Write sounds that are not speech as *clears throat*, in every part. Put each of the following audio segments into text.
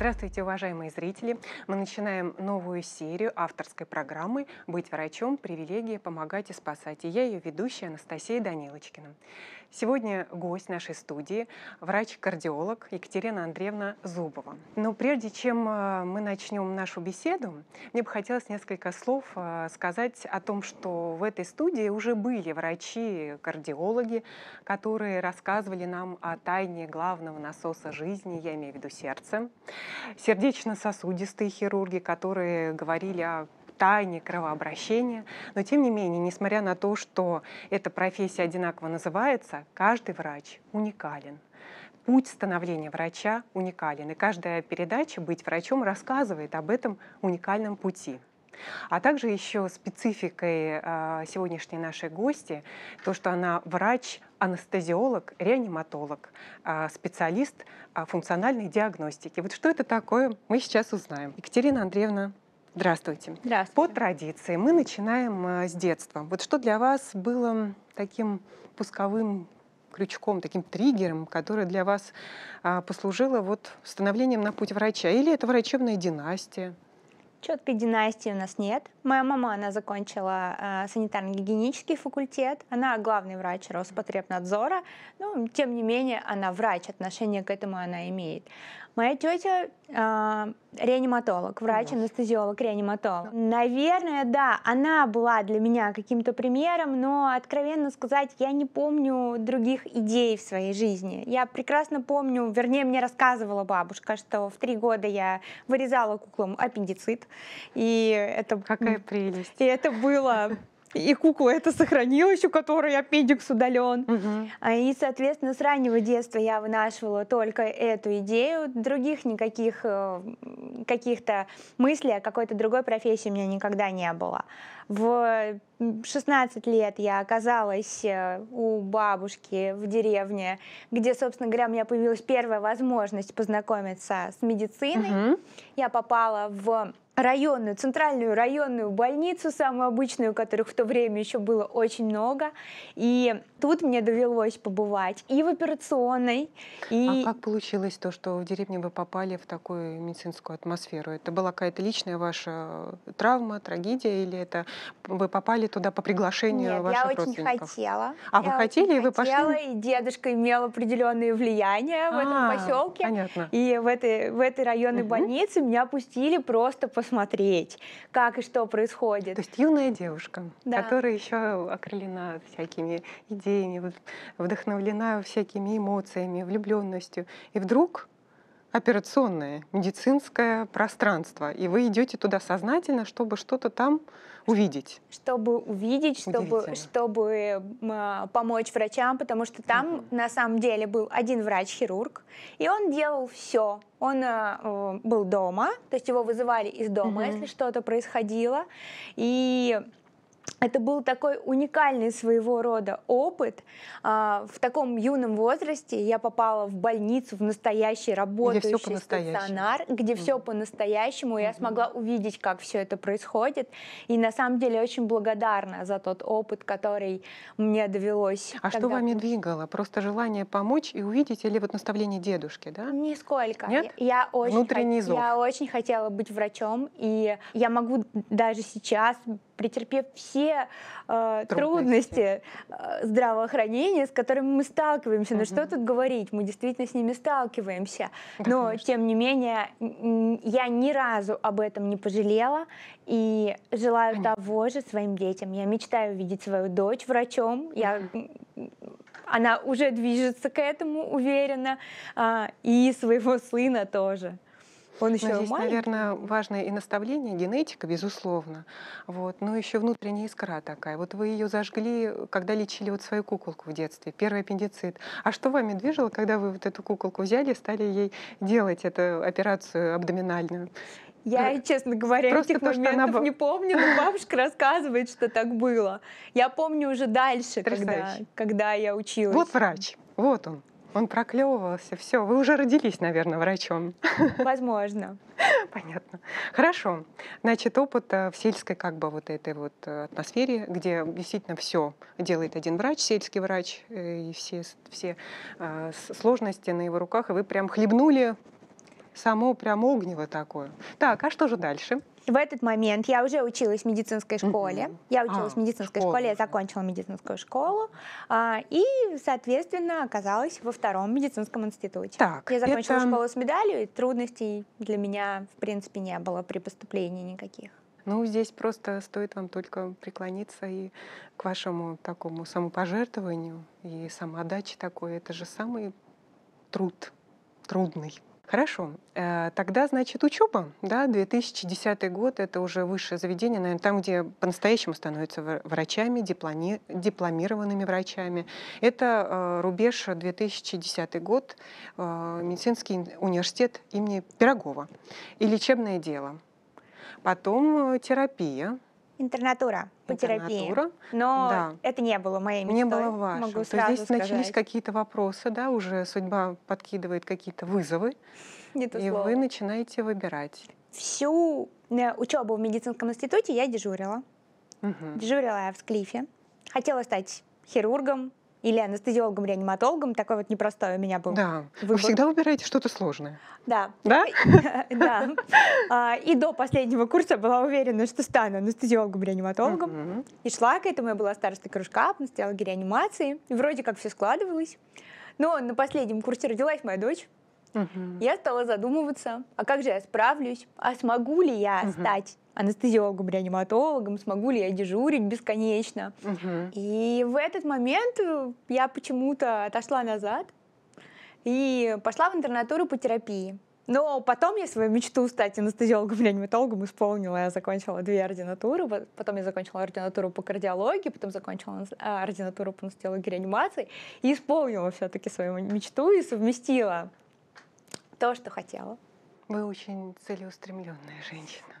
Здравствуйте, уважаемые зрители! Мы начинаем новую серию авторской программы «Быть врачом. Привилегия. Помогать и спасать». И я ее ведущая Анастасия Данилочкина. Сегодня гость нашей студии – врач-кардиолог Екатерина Андреевна Зубова. Но прежде чем э, мы начнем нашу беседу, мне бы хотелось несколько слов э, сказать о том, что в этой студии уже были врачи-кардиологи, которые рассказывали нам о тайне главного насоса жизни, я имею в виду сердце, сердечно-сосудистые хирурги, которые говорили о тайне кровообращения. Но тем не менее, несмотря на то, что эта профессия одинаково называется, каждый врач уникален путь становления врача уникален, и каждая передача «Быть врачом» рассказывает об этом уникальном пути. А также еще спецификой а, сегодняшней нашей гости то, что она врач, анестезиолог, реаниматолог, а, специалист а, функциональной диагностики. Вот что это такое, мы сейчас узнаем. Екатерина Андреевна Здравствуйте. Здравствуйте. По традиции мы начинаем э, с детства. Вот что для вас было таким пусковым крючком, таким триггером, который для вас а, послужило вот становлением на путь врача? Или это врачебная династия? Четкой династии у нас нет. Моя мама, она закончила э, санитарно-гигиенический факультет, она главный врач Роспотребнадзора, но ну, тем не менее она врач, отношение к этому она имеет. Моя тетя э, реаниматолог, врач-анестезиолог, реаниматолог. Наверное, да, она была для меня каким-то примером, но откровенно сказать, я не помню других идей в своей жизни. Я прекрасно помню, вернее, мне рассказывала бабушка, что в три года я вырезала куклам аппендицит. И это... Какая прелесть. И это было и кукла это сохранилась, у которой аппендикс удален. Угу. А, и, соответственно, с раннего детства я вынашивала только эту идею. Других никаких э, каких-то мыслей о какой-то другой профессии у меня никогда не было. В 16 лет я оказалась э, у бабушки в деревне, где, собственно говоря, у меня появилась первая возможность познакомиться с медициной. Угу. Я попала в районную, центральную районную больницу, самую обычную, которых в то время еще было очень много. И тут мне довелось побывать и в операционной, и... А как получилось то, что в деревне вы попали в такую медицинскую атмосферу? Это была какая-то личная ваша травма, трагедия, или это вы попали туда по приглашению Нет, ваших а я очень хотела. А я вы хотели, и вы хотела, пошли? и дедушка имел определенные влияния в а, этом поселке. Понятно. И в этой, в этой районной угу. больнице меня пустили просто по посмотреть, как и что происходит. То есть юная девушка, да. которая еще окрылена всякими идеями, вдохновлена всякими эмоциями, влюбленностью. И вдруг операционное медицинское пространство, и вы идете туда сознательно, чтобы что-то там увидеть. Чтобы увидеть, чтобы, чтобы помочь врачам, потому что там угу. на самом деле был один врач-хирург, и он делал все. Он э, э, был дома, то есть его вызывали из дома, угу. если что-то происходило, и это был такой уникальный своего рода опыт. А, в таком юном возрасте я попала в больницу, в настоящий работающий где стационар, где mm. все по-настоящему. Mm-hmm. Я смогла увидеть, как все это происходит. И на самом деле очень благодарна за тот опыт, который мне довелось. А что вами двигало? Просто желание помочь и увидеть или вот наставление дедушки, да? Нисколько. Нет? Я, очень Внутренний хот... зов. Я очень хотела быть врачом, и я могу даже сейчас претерпев все э, трудности, трудности э, здравоохранения, с которыми мы сталкиваемся. Угу. Ну что тут говорить, мы действительно с ними сталкиваемся. Но, конечно. тем не менее, я ни разу об этом не пожалела и желаю Понятно. того же своим детям. Я мечтаю видеть свою дочь врачом. Я она уже движется к этому уверенно, а, и своего сына тоже. Он еще здесь, маленький. наверное, важное и наставление, генетика, безусловно. Вот. Но еще внутренняя искра такая. Вот вы ее зажгли, когда лечили вот свою куколку в детстве, первый аппендицит. А что вами движило, когда вы вот эту куколку взяли и стали ей делать эту операцию абдоминальную? Я, честно говоря, Просто этих то, моментов она... не помню, но бабушка рассказывает, что так было. Я помню уже дальше, когда, когда я училась. Вот врач, вот он. Он проклевывался. Все, вы уже родились, наверное, врачом. *laughs* Возможно. Понятно. Хорошо. Значит, опыт э, в сельской как бы вот этой вот э, атмосфере, где действительно все делает один врач, сельский врач, э, и все, все сложности на его руках, и вы прям хлебнули само прям огнево такое. Так, а что же дальше? В этот момент я уже училась в медицинской школе. Mm-hmm. Я училась а, в медицинской школа. школе, я закончила медицинскую школу. А, и, соответственно, оказалась во втором медицинском институте. Так, я закончила это... школу с медалью, и трудностей для меня, в принципе, не было при поступлении никаких. Ну, здесь просто стоит вам только преклониться и к вашему такому самопожертвованию и самоотдаче такой. Это же самый труд, трудный. Хорошо. Э, тогда, значит, учеба, да, 2010 год, это уже высшее заведение, наверное, там, где по-настоящему становятся врачами, дипломи, дипломированными врачами. Это э, рубеж 2010 год, э, медицинский университет имени Пирогова и лечебное дело. Потом терапия, интернатура по терапии. Но да. это не было моей мечтой. Не было вашей. Могу То сразу здесь сказать. начались какие-то вопросы, да, уже судьба подкидывает какие-то вызовы. Не то и слово. вы начинаете выбирать. Всю э, учебу в медицинском институте я дежурила. Угу. Дежурила я в Склифе. Хотела стать хирургом, или анестезиологом, реаниматологом. Такой вот непростой у меня был. Да. Выбор. Вы всегда выбираете что-то сложное. Да. Да? *laughs* Да. А, и до последнего курса была уверена, что стану анестезиологом, реаниматологом. И шла к этому. Я была старостой кружка по реанимации. вроде как все складывалось. Но на последнем курсе родилась моя дочь. Я стала задумываться, а как же я справлюсь, а смогу ли я угу. стать анестезиологом, реаниматологом, смогу ли я дежурить бесконечно. Угу. И в этот момент я почему-то отошла назад и пошла в интернатуру по терапии. Но потом я свою мечту стать анестезиологом, реаниматологом исполнила. Я закончила две ординатуры. Потом я закончила ординатуру по кардиологии, потом закончила а, ординатуру по анестезиологии реанимации. И исполнила все-таки свою мечту и совместила то, что хотела. Вы очень целеустремленная женщина.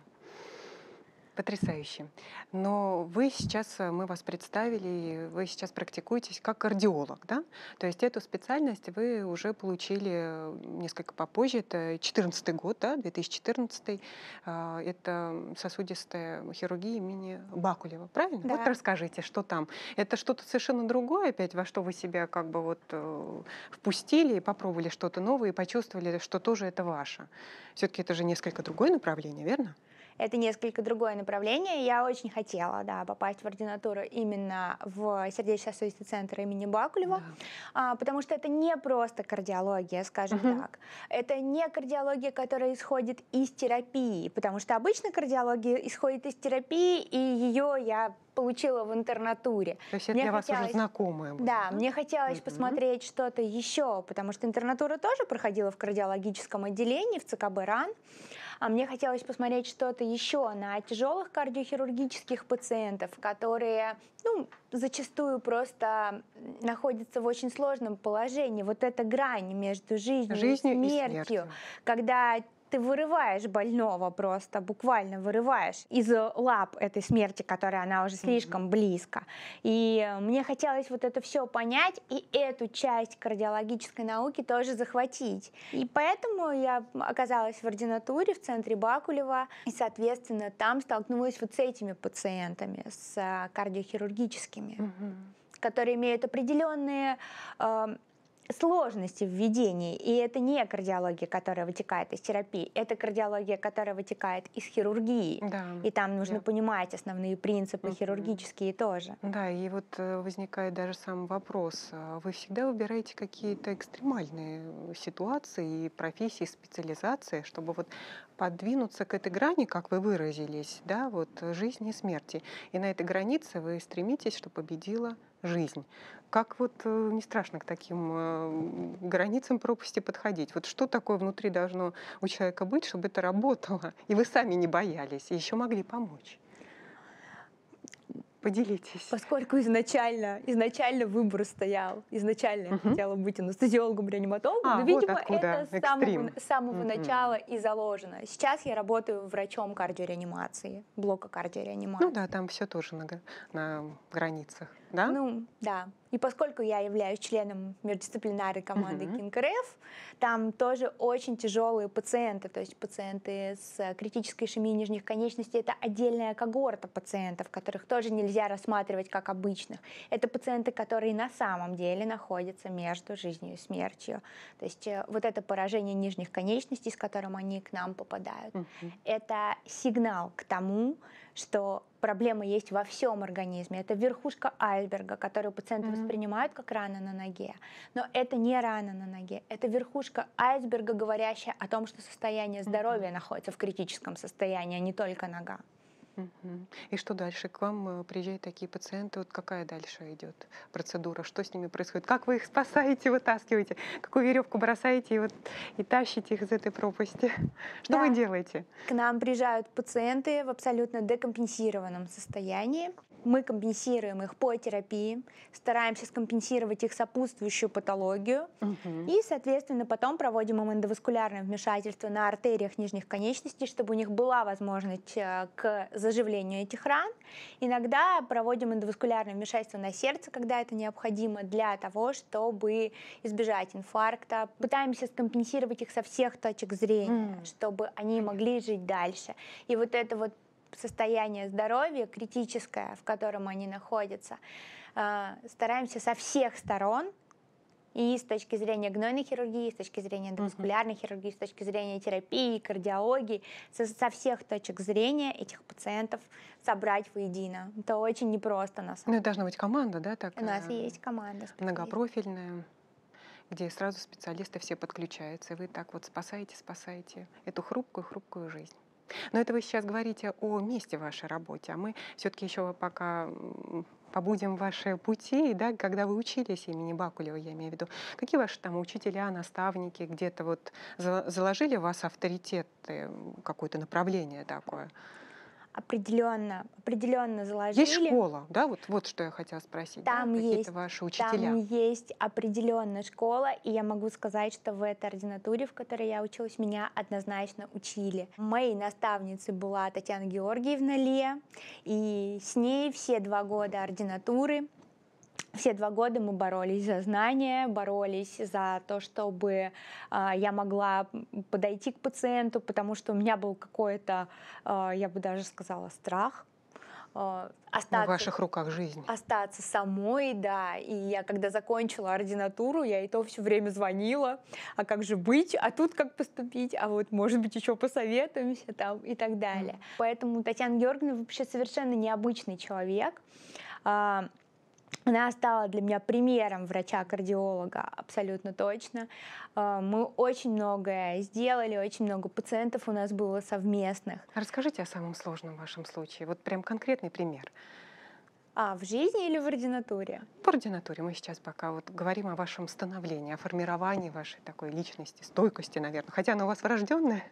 Потрясающе. Но вы сейчас, э, мы вас представили, вы сейчас практикуетесь как кардиолог, да? То есть эту специальность вы уже получили несколько попозже, это 2014 год, да, 2014, а, это сосудистая хирургия имени Бакулева, правильно? Да. Вот расскажите, что там. Это что-то совершенно другое опять, во что вы себя как бы вот э, впустили и попробовали что-то новое и почувствовали, что тоже это ваше. Все-таки это же несколько другое направление, верно? Это несколько другое направление. Я очень хотела да, попасть в ординатуру именно в сердечно-сосудистый центр имени Бакулева, да. А, потому что это не просто кардиология, скажем угу. так. Это не кардиология, которая исходит из терапии, потому что обычно кардиология исходит из терапии, и ее я получила в интернатуре. То есть это мне для хотелось... вас уже знакомое Да, да? мне хотелось mm-hmm. посмотреть что-то еще, потому что интернатура тоже проходила в кардиологическом отделении в ЦКБ РАН. А мне хотелось посмотреть что-то еще на тяжелых кардиохирургических пациентов, которые, ну, зачастую просто находятся в очень сложном положении. Вот эта грань между жизнью, жизнью и смертью, и смертью. когда ты вырываешь больного просто, буквально вырываешь из лап этой смерти, которая она уже слишком mm-hmm. близко. И мне хотелось вот это все понять и эту часть кардиологической науки тоже захватить. И поэтому я оказалась в ординатуре в центре Бакулева, и, соответственно, там столкнулась вот с этими пациентами, с кардиохирургическими. Mm-hmm которые имеют определенные э, сложности в введении, и это не кардиология, которая вытекает из терапии, это кардиология, которая вытекает из хирургии. Да. И там нужно да. понимать основные принципы mm хирургические тоже. Да, и вот э, возникает даже сам вопрос. А вы всегда выбираете какие-то экстремальные э, ситуации, профессии, специализации, чтобы вот подвинуться к этой грани, как вы выразились, да, вот жизни и смерти. И на этой границе вы стремитесь, что победила жизнь. Как вот э, не страшно к таким э, границам пропасти подходить? Вот что такое внутри должно у человека быть, чтобы это работало, и вы сами не боялись, и еще могли помочь? Поделитесь. Поскольку изначально, изначально выбор стоял, изначально Uh -huh. я хотела быть анестезиологом, реаниматологом, а, но, видимо, вот это с самого, самого Uh -huh. начала и заложено. Сейчас я работаю врачом кардиореанимации, блока кардиореанимации. Ну да, там все тоже на, на границах да? Ну, да. И поскольку я являюсь членом междисциплинарной команды угу. Uh-huh. КинКРФ, там тоже очень тяжелые пациенты, то есть пациенты с критической ишемией нижних конечностей, это отдельная когорта пациентов, которых тоже нельзя рассматривать как обычных. Это пациенты, которые на самом деле находятся между жизнью и смертью. То есть э, вот это поражение нижних конечностей, с которым они к нам попадают, Uh-huh. это сигнал к тому, что проблема есть во всем организме. Это верхушка айсберга, которую пациенты mm-hmm. воспринимают как рана на ноге. Но это не рана на ноге, это верхушка айсберга, говорящая о том, что состояние здоровья mm-hmm. находится в критическом состоянии, а не только нога. И что дальше? К вам э, приезжают такие пациенты, вот какая дальше идет процедура? Что с ними происходит? Как вы их спасаете, вытаскиваете? Какую веревку бросаете и, вот, и тащите их из этой пропасти? *laughs* Что да. вы делаете? К нам приезжают пациенты в абсолютно декомпенсированном состоянии мы компенсируем их по терапии, стараемся скомпенсировать их сопутствующую патологию угу. и, соответственно, потом проводим им эндоваскулярное вмешательство на артериях нижних конечностей, чтобы у них была возможность э, к заживлению этих ран. Иногда проводим эндоваскулярное вмешательство на сердце, когда это необходимо для того, чтобы избежать инфаркта. Пытаемся скомпенсировать их со всех точек зрения, mm. чтобы они могли жить дальше. И вот это вот состояние здоровья критическое, в котором они находятся, а, стараемся со всех сторон и с точки зрения гнойной хирургии, с точки зрения эндомаскулярной uh-huh. хирургии, с точки зрения терапии, кардиологии, со, со всех точек зрения этих пациентов собрать воедино. Это очень непросто на ну, самом деле. Ну, должна быть команда, да? так. У нас э, есть команда. Многопрофильная где сразу специалисты все подключаются, и вы так вот спасаете, спасаете эту хрупкую-хрупкую жизнь. Но это вы сейчас говорите о месте вашей работы, а мы все-таки еще пока побудем ваши пути, да, когда вы учились имени Бакулева, я имею в виду, какие ваши там учителя, наставники где-то вот заложили в вас авторитет, какое-то направление такое? определенно, определенно заложили. Есть школа, да? Вот, вот что я хотела спросить. Там да? есть. ваши учителя. Там есть определенная школа, и я могу сказать, что в этой ординатуре, в которой я училась, меня однозначно учили. Моей наставницей была Татьяна Георгиевна Ле, и с ней все два года ординатуры все два года мы боролись за знания, боролись за то, чтобы э, я могла подойти к пациенту, потому что у меня был какой-то, э, я бы даже сказала, страх а, остаться, в ваших руках жизнь. Остаться самой, да. И я, когда закончила ординатуру, я и то все время звонила, а как же быть, а тут как поступить, а вот, может быть, еще посоветуемся там и так далее. Mm. Поэтому Татьяна Георгиевна вообще совершенно необычный человек. Она стала для меня примером врача-кардиолога, абсолютно точно. А, мы очень многое сделали, очень много пациентов у нас было совместных. А расскажите о самом сложном в вашем случае, вот прям конкретный пример. А, в жизни или в ординатуре? В ординатуре. Мы сейчас пока вот говорим о вашем становлении, о формировании вашей такой личности, стойкости, наверное. Хотя она у вас врожденная,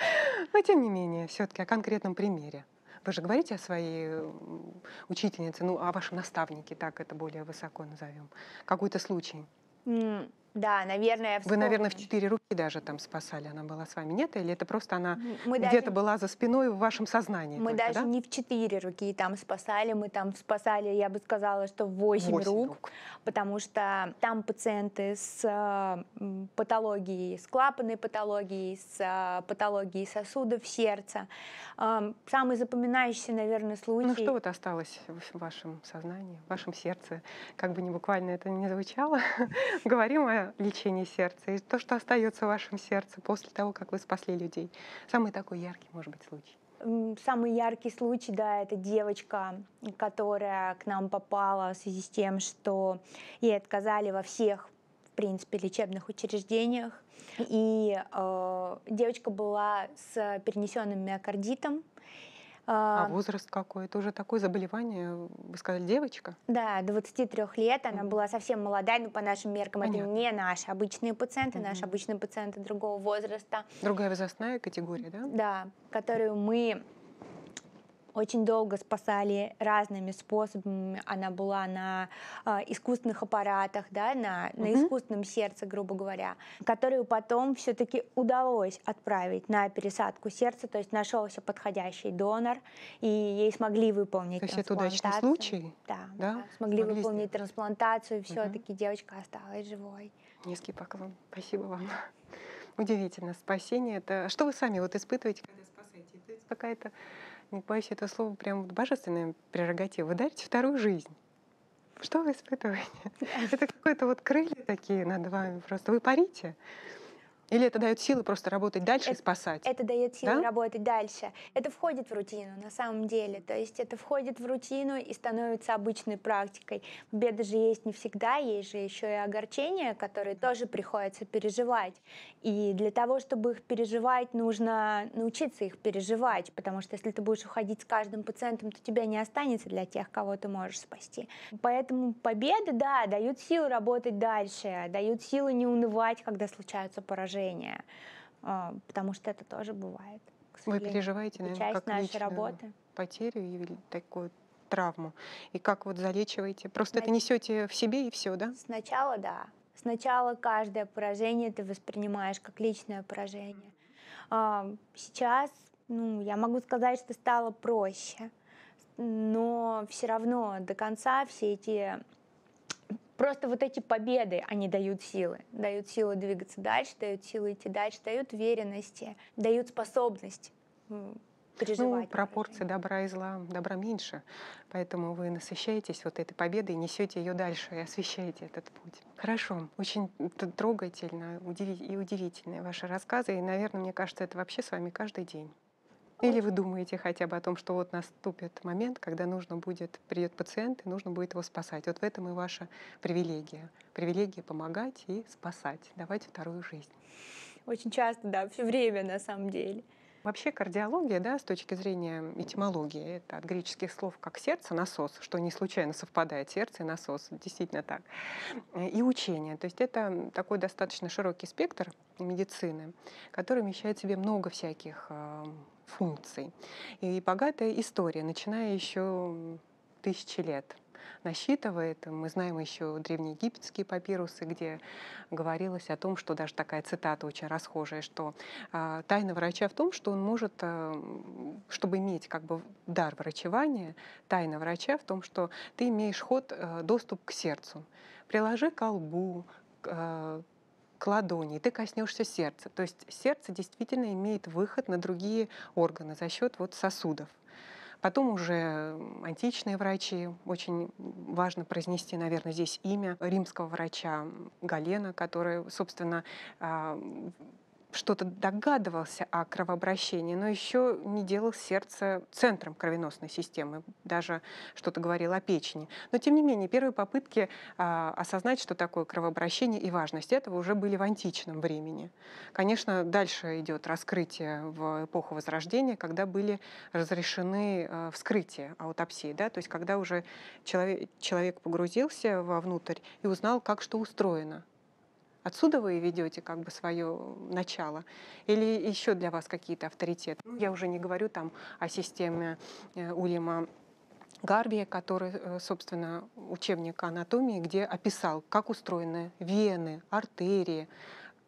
*laughs* но тем не менее, все-таки о конкретном примере. Вы же говорите о своей учительнице, ну, о вашем наставнике, так это более высоко назовем. Какой-то случай. Да, наверное. Вы, наверное, в четыре руки даже там спасали, она была с вами, нет? Или это просто она где-то была за спиной в вашем сознании? Мы только, даже да? не в четыре руки там спасали, мы там спасали, я бы сказала, что в восемь рук, рук, потому что там пациенты с э, патологией, с клапанной патологией, с э, патологией сосудов сердца. Эм, самый запоминающийся, наверное, ну, случай. Ну что вот осталось в вашем сознании, в вашем сердце? Как бы не буквально это не звучало, *laughs* говорим о лечение сердца, и то, что остается в вашем сердце после того, как вы спасли людей. Самый такой яркий, может быть, случай. Самый яркий случай, да, это девочка, которая к нам попала в связи с тем, что ей отказали во всех, в принципе, лечебных учреждениях. И э, девочка была с перенесенным миокардитом, а, а возраст какой? Это уже такое заболевание, вы сказали, девочка? Да, 23 лет, она mm была совсем молодая, но ну, по нашим меркам Понятно. это не наши обычные пациенты, mm наши обычные пациенты другого возраста. Другая возрастная категория, да? Да, которую мы очень долго спасали разными способами. Она была на э, искусственных аппаратах, да, на, угу. на искусственном сердце, грубо говоря, которую потом все-таки удалось отправить на пересадку сердца, то есть нашелся подходящий донор, и ей смогли выполнить То есть это удачный случай? Да, да? да смогли, смогли выполнить трансплантацию, все-таки угу. девочка осталась живой. Низкий поклон. Спасибо вам. Удивительно. Спасение — это... А что вы сами вот испытываете, когда спасаете? Это какая-то не ну, боюсь это слово, прям божественная прерогатива. Вы дарите вторую жизнь. Что вы испытываете? *laughs* Это какое-то вот крылья такие над вами просто. Вы парите. Или это дает силы просто работать дальше это, и спасать? Это дает силы да? работать дальше. Это входит в рутину на самом деле. То есть это входит в рутину и становится обычной практикой. Беды же есть не всегда, есть же еще и огорчения, которые тоже приходится переживать. И для того, чтобы их переживать, нужно научиться их переживать, потому что если ты будешь уходить с каждым пациентом, то тебя не останется для тех, кого ты можешь спасти. Поэтому победы, да, дают силы работать дальше, дают силы не унывать, когда случаются поражения напряжения, а, потому что это тоже бывает. Вы переживаете, наверное, часть как нашей работы. потерю и такую травму. И как вот залечиваете? Просто Снач... это несете в себе и все, да? Сначала да. Сначала каждое поражение ты воспринимаешь как личное поражение. А, сейчас, ну, я могу сказать, что стало проще, но все равно до конца все эти Просто вот эти победы, они дают силы. Дают силы двигаться дальше, дают силы идти дальше, дают уверенности, дают способность ну, переживать. Ну, пропорции добра и зла, добра меньше. Поэтому вы насыщаетесь вот этой победой, несете ее дальше и освещаете этот путь. Хорошо, очень трогательно и удивительные ваши рассказы. И, наверное, мне кажется, это вообще с вами каждый день. Или вы думаете хотя бы о том, что вот наступит момент, когда нужно будет, придет пациент, и нужно будет его спасать. Вот в этом и ваша привилегия. Привилегия помогать и спасать, давать вторую жизнь. Очень часто, да, все время на самом деле. Вообще кардиология, да, с точки зрения этимологии, это от греческих слов как сердце, насос, что не случайно совпадает сердце и насос, действительно так, и учение. То есть это такой достаточно широкий спектр медицины, который вмещает в себе много всяких э, функций. И богатая история, начиная еще тысячи лет насчитывает. Мы знаем еще древнеегипетские папирусы, где говорилось о том, что даже такая цитата очень расхожая, что э, тайна врача в том, что он может, э, чтобы иметь как бы дар врачевания, тайна врача в том, что ты имеешь ход, э, доступ к сердцу. Приложи колбу, к, э, к ладони, и ты коснешься сердца. То есть сердце действительно имеет выход на другие органы за счет вот сосудов. Потом уже античные врачи. Очень важно произнести, наверное, здесь имя римского врача Галена, который, собственно, а, что-то догадывался о кровообращении, но еще не делал сердце центром кровеносной системы, даже что-то говорил о печени. Но тем не менее, первые попытки э, осознать, что такое кровообращение и важность этого уже были в античном времени. Конечно, дальше идет раскрытие в эпоху Возрождения, когда были разрешены э, вскрытия аутопсии, да, то есть когда уже человек, человек погрузился вовнутрь и узнал, как что устроено Отсюда вы ведете как бы свое начало? Или еще для вас какие-то авторитеты? Ну, я уже не говорю там о системе э, Уильяма Гарби, который, э, собственно, учебник анатомии, где описал, как устроены вены, артерии,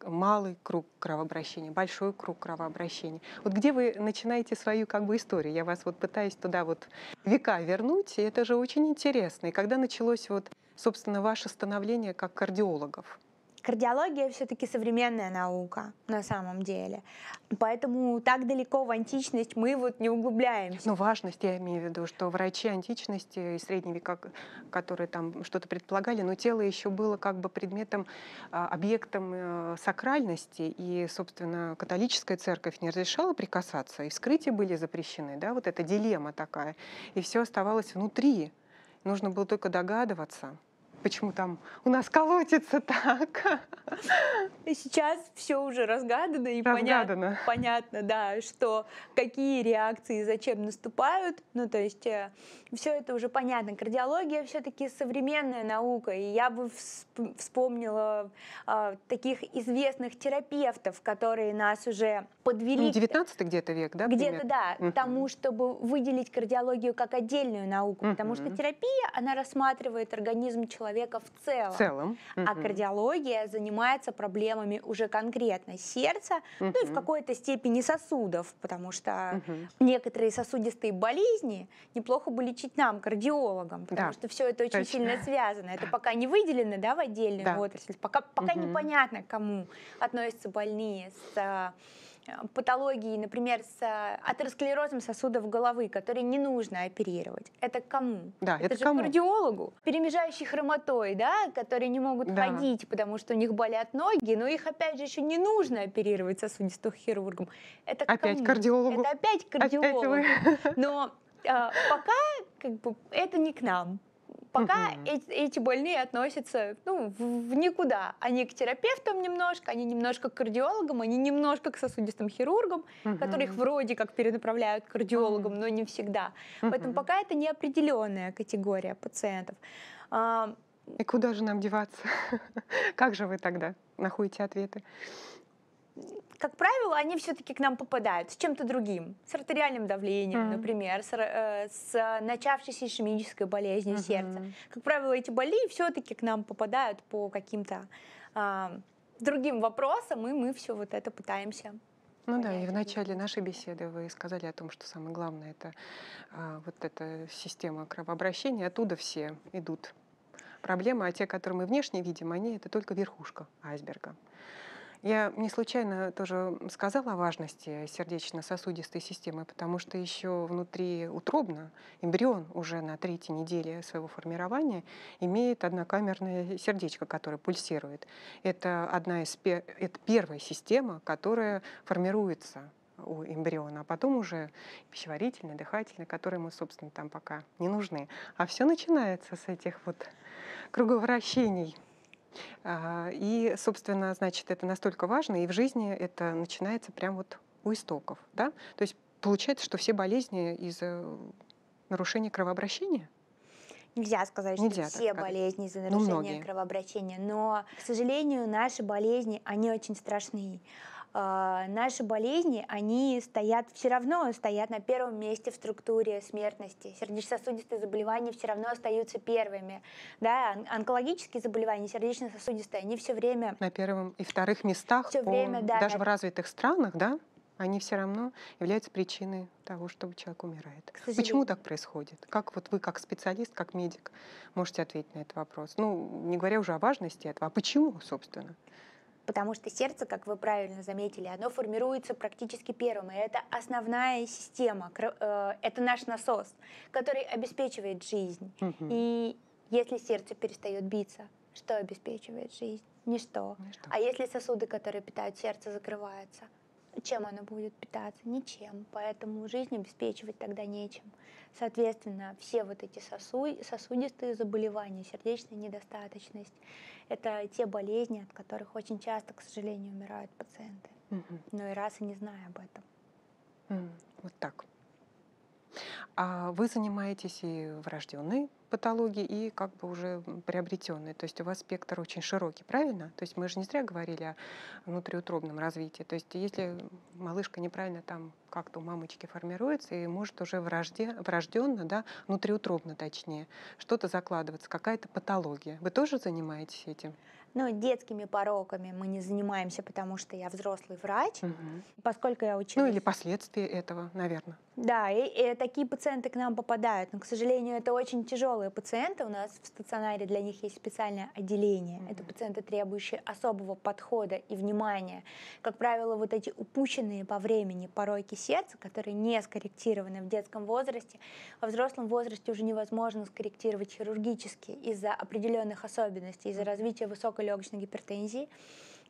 малый круг кровообращения, большой круг кровообращения. Вот где вы начинаете свою как бы историю? Я вас вот пытаюсь туда вот века вернуть, и это же очень интересно. И когда началось вот, собственно, ваше становление как кардиологов? Кардиология все-таки современная наука на самом деле. Поэтому так далеко в античность мы вот не углубляемся. Ну важность, я имею в виду, что врачи античности и средние века, которые там что-то предполагали, но тело еще было как бы предметом, а, объектом э, сакральности, и, собственно, католическая церковь не разрешала прикасаться, и вскрытия были запрещены, да, вот эта дилемма такая, и все оставалось внутри, нужно было только догадываться почему там у нас колотится так. *laughs* И сейчас все уже разгадано и понятно. понятно, да, что какие реакции зачем наступают. Ну, то есть э, все это уже понятно. Кардиология все-таки современная наука, и я бы вспомнила а, таких известных терапевтов, которые нас уже подвели. Ну, 19 где-то век, да? Где-то, да, угу. тому, чтобы выделить кардиологию как отдельную науку, потому что терапия, она рассматривает организм человека человека в целом. В целом. А кардиология занимается проблемами уже конкретно сердца, ну и в какой-то степени сосудов, потому что некоторые сосудистые болезни неплохо бы лечить нам, кардиологам, потому да. что все это очень Точно. сильно связано. Это пока не выделено да, в отдельную да. отрасль, пока, пока uh непонятно, к кому относятся больные с а, Э, патологии, например, с э, атеросклерозом сосудов головы, которые не нужно оперировать. Это кому? Да, это, это же кому? кардиологу. Перемежающий хроматой, да, которые не могут да. ходить, потому что у них болят ноги, но их, опять же, еще не нужно оперировать сосудистых хирургом. Это опять кому? кардиологу. Это опять кардиологу. Опять *laughs* Но э, пока как бы, это не к нам. Пока эти, больные относятся ну, в, никуда. Они к терапевтам немножко, они немножко к кардиологам, они немножко к сосудистым хирургам, которых вроде как перенаправляют к кардиологам, но не всегда. Поэтому пока это неопределенная категория пациентов. А, И куда же нам деваться? *laughs* Как же вы тогда находите ответы? как правило, они все-таки к нам попадают с чем-то другим, с артериальным давлением, mm-hmm. например, с, э, с начавшейся ишемической болезнью mm-hmm. сердца. Как правило, эти боли все-таки к нам попадают по каким-то э, другим вопросам, и мы все вот это пытаемся ну да, и в начале нашей беседы вы сказали о том, что самое главное это а, вот эта система кровообращения, оттуда все идут проблемы, а те, которые мы внешне видим, они это только верхушка айсберга. Я не случайно тоже сказала о важности сердечно-сосудистой системы, потому что еще внутри утробно эмбрион уже на третьей неделе своего формирования имеет однокамерное сердечко, которое пульсирует. Это одна из это первая система, которая формируется у эмбриона, а потом уже пищеварительные, дыхательные, которые ему, собственно, там пока не нужны. А все начинается с этих вот круговращений. А, и, собственно, значит, это настолько важно, и в жизни это начинается прямо вот у истоков. Да? То есть получается, что все болезни из нарушения кровообращения? Нельзя сказать, Нельзя что все сказать. болезни из-за ну, нарушения ну, кровообращения, но, к сожалению, наши болезни, они очень страшные. А, наши болезни, они стоят, все равно стоят на первом месте в структуре смертности. Сердечно-сосудистые заболевания все равно остаются первыми. Да, онкологические заболевания, сердечно-сосудистые, они все время... На первом и вторых местах, все по, время, да, даже на... в развитых странах, да? они все равно являются причиной того, чтобы человек умирает. Почему так происходит? Как вот вы, как специалист, как медик, можете ответить на этот вопрос? Ну, не говоря уже о важности этого, а почему, собственно? Потому что сердце, как вы правильно заметили, оно формируется практически первым. И это основная система, э, это наш насос, который обеспечивает жизнь. Угу. И если сердце перестает биться, что обеспечивает жизнь? Ничто. Ничто. А если сосуды, которые питают сердце, закрываются, чем оно будет питаться? Ничем. Поэтому жизнь обеспечивать тогда нечем. Соответственно, все вот эти сосуд... сосудистые заболевания, сердечная недостаточность, это те болезни, от которых очень часто, к сожалению, умирают пациенты. Угу. Но и раз и не зная об этом. Вот так. А вы занимаетесь и врожденной патологии и как бы уже приобретенные. То есть у вас спектр очень широкий, правильно? То есть мы же не зря говорили о внутриутробном развитии. То есть если малышка неправильно там как-то у мамочки формируется и может уже врожде, врожденно, да, внутриутробно точнее, что-то закладываться, какая-то патология. Вы тоже занимаетесь этим? Ну, детскими пороками мы не занимаемся, потому что я взрослый врач, угу. поскольку я училась. Ну или последствия этого, наверное. Да, и, и э, такие пациенты к нам попадают, но, к сожалению, это очень тяжелые пациенты. У нас в стационаре для них есть специальное отделение. Mm-hmm. Это пациенты, требующие особого подхода и внимания. Как правило, вот эти упущенные по времени поройки сердца, которые не скорректированы в детском возрасте, во взрослом возрасте уже невозможно скорректировать хирургически из-за определенных особенностей, из-за развития высокой легочной гипертензии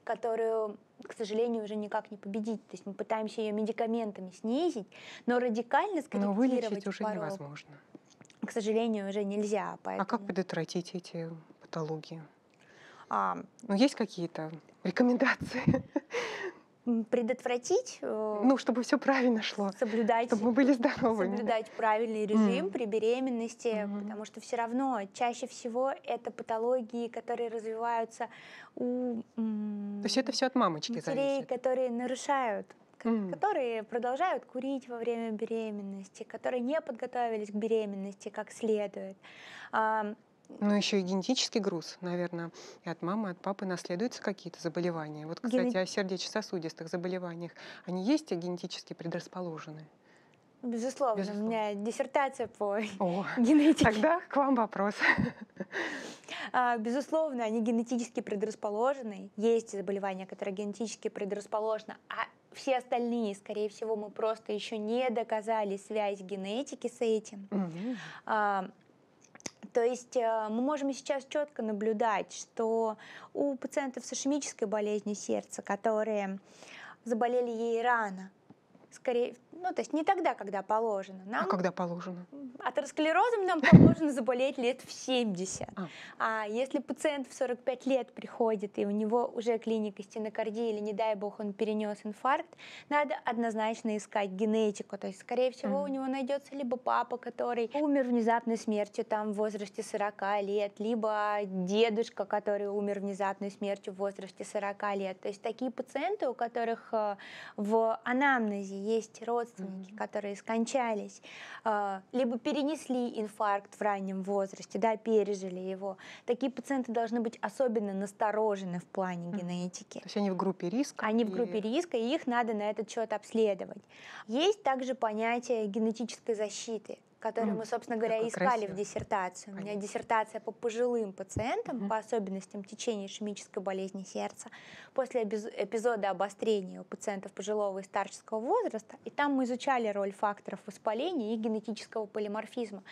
которую, к сожалению, уже никак не победить. То есть мы пытаемся ее медикаментами снизить, но радикально скорректировать Но вылечить уже невозможно. К сожалению, уже нельзя. Поэтому... А как предотвратить эти патологии? А, ну, есть какие-то рекомендации? предотвратить. Э, ну, чтобы все правильно шло. Соблюдать. Чтобы мы были здоровыми. Соблюдать правильный режим mm. при беременности, mm-hmm. потому что все равно чаще всего это патологии, которые развиваются у... То есть это все от мамочки матерей, зависит. которые нарушают mm. которые продолжают курить во время беременности, которые не подготовились к беременности как следует. Ну, еще и генетический груз, наверное, и от мамы, и от папы наследуются какие-то заболевания. Вот, кстати, Ген... о сердечно-сосудистых заболеваниях. Они есть, а генетически предрасположены? Безусловно. Безусловно. У меня диссертация по О, *laughs* генетике. Тогда к вам вопрос. *laughs* А, безусловно, они генетически предрасположены. Есть заболевания, которые генетически предрасположены, а все остальные, скорее всего, мы просто еще не доказали связь генетики с этим. Угу. То есть э, мы можем сейчас четко наблюдать, что у пациентов с ишемической болезнью сердца, которые заболели ей рано, скорее ну, то есть не тогда, когда положено. А нам... А когда положено? Атеросклерозом нам положено заболеть лет в 70. А. а если пациент в 45 лет приходит, и у него уже клиника стенокардии, или, не дай бог, он перенес инфаркт, надо однозначно искать генетику. То есть, скорее всего, mm. у него найдется либо папа, который умер внезапной смертью там в возрасте 40 лет, либо дедушка, который умер внезапной смертью в возрасте 40 лет. То есть такие пациенты, у которых э, в анамнезе есть родственники, родственники, mm-hmm. которые скончались, а, либо перенесли инфаркт в раннем возрасте, да, пережили его. Такие пациенты должны быть особенно насторожены в плане mm-hmm. генетики. То есть они в группе риска? Они и... в группе риска, и их надо на этот счет обследовать. Есть также понятие генетической защиты которую mm. мы, собственно говоря, искали красиво. в диссертацию. Понятно. У меня диссертация по пожилым пациентам, mm. по особенностям течения ишемической болезни сердца, после эпизода обострения у пациентов пожилого и старческого возраста. И там мы изучали роль факторов воспаления и генетического полиморфизма.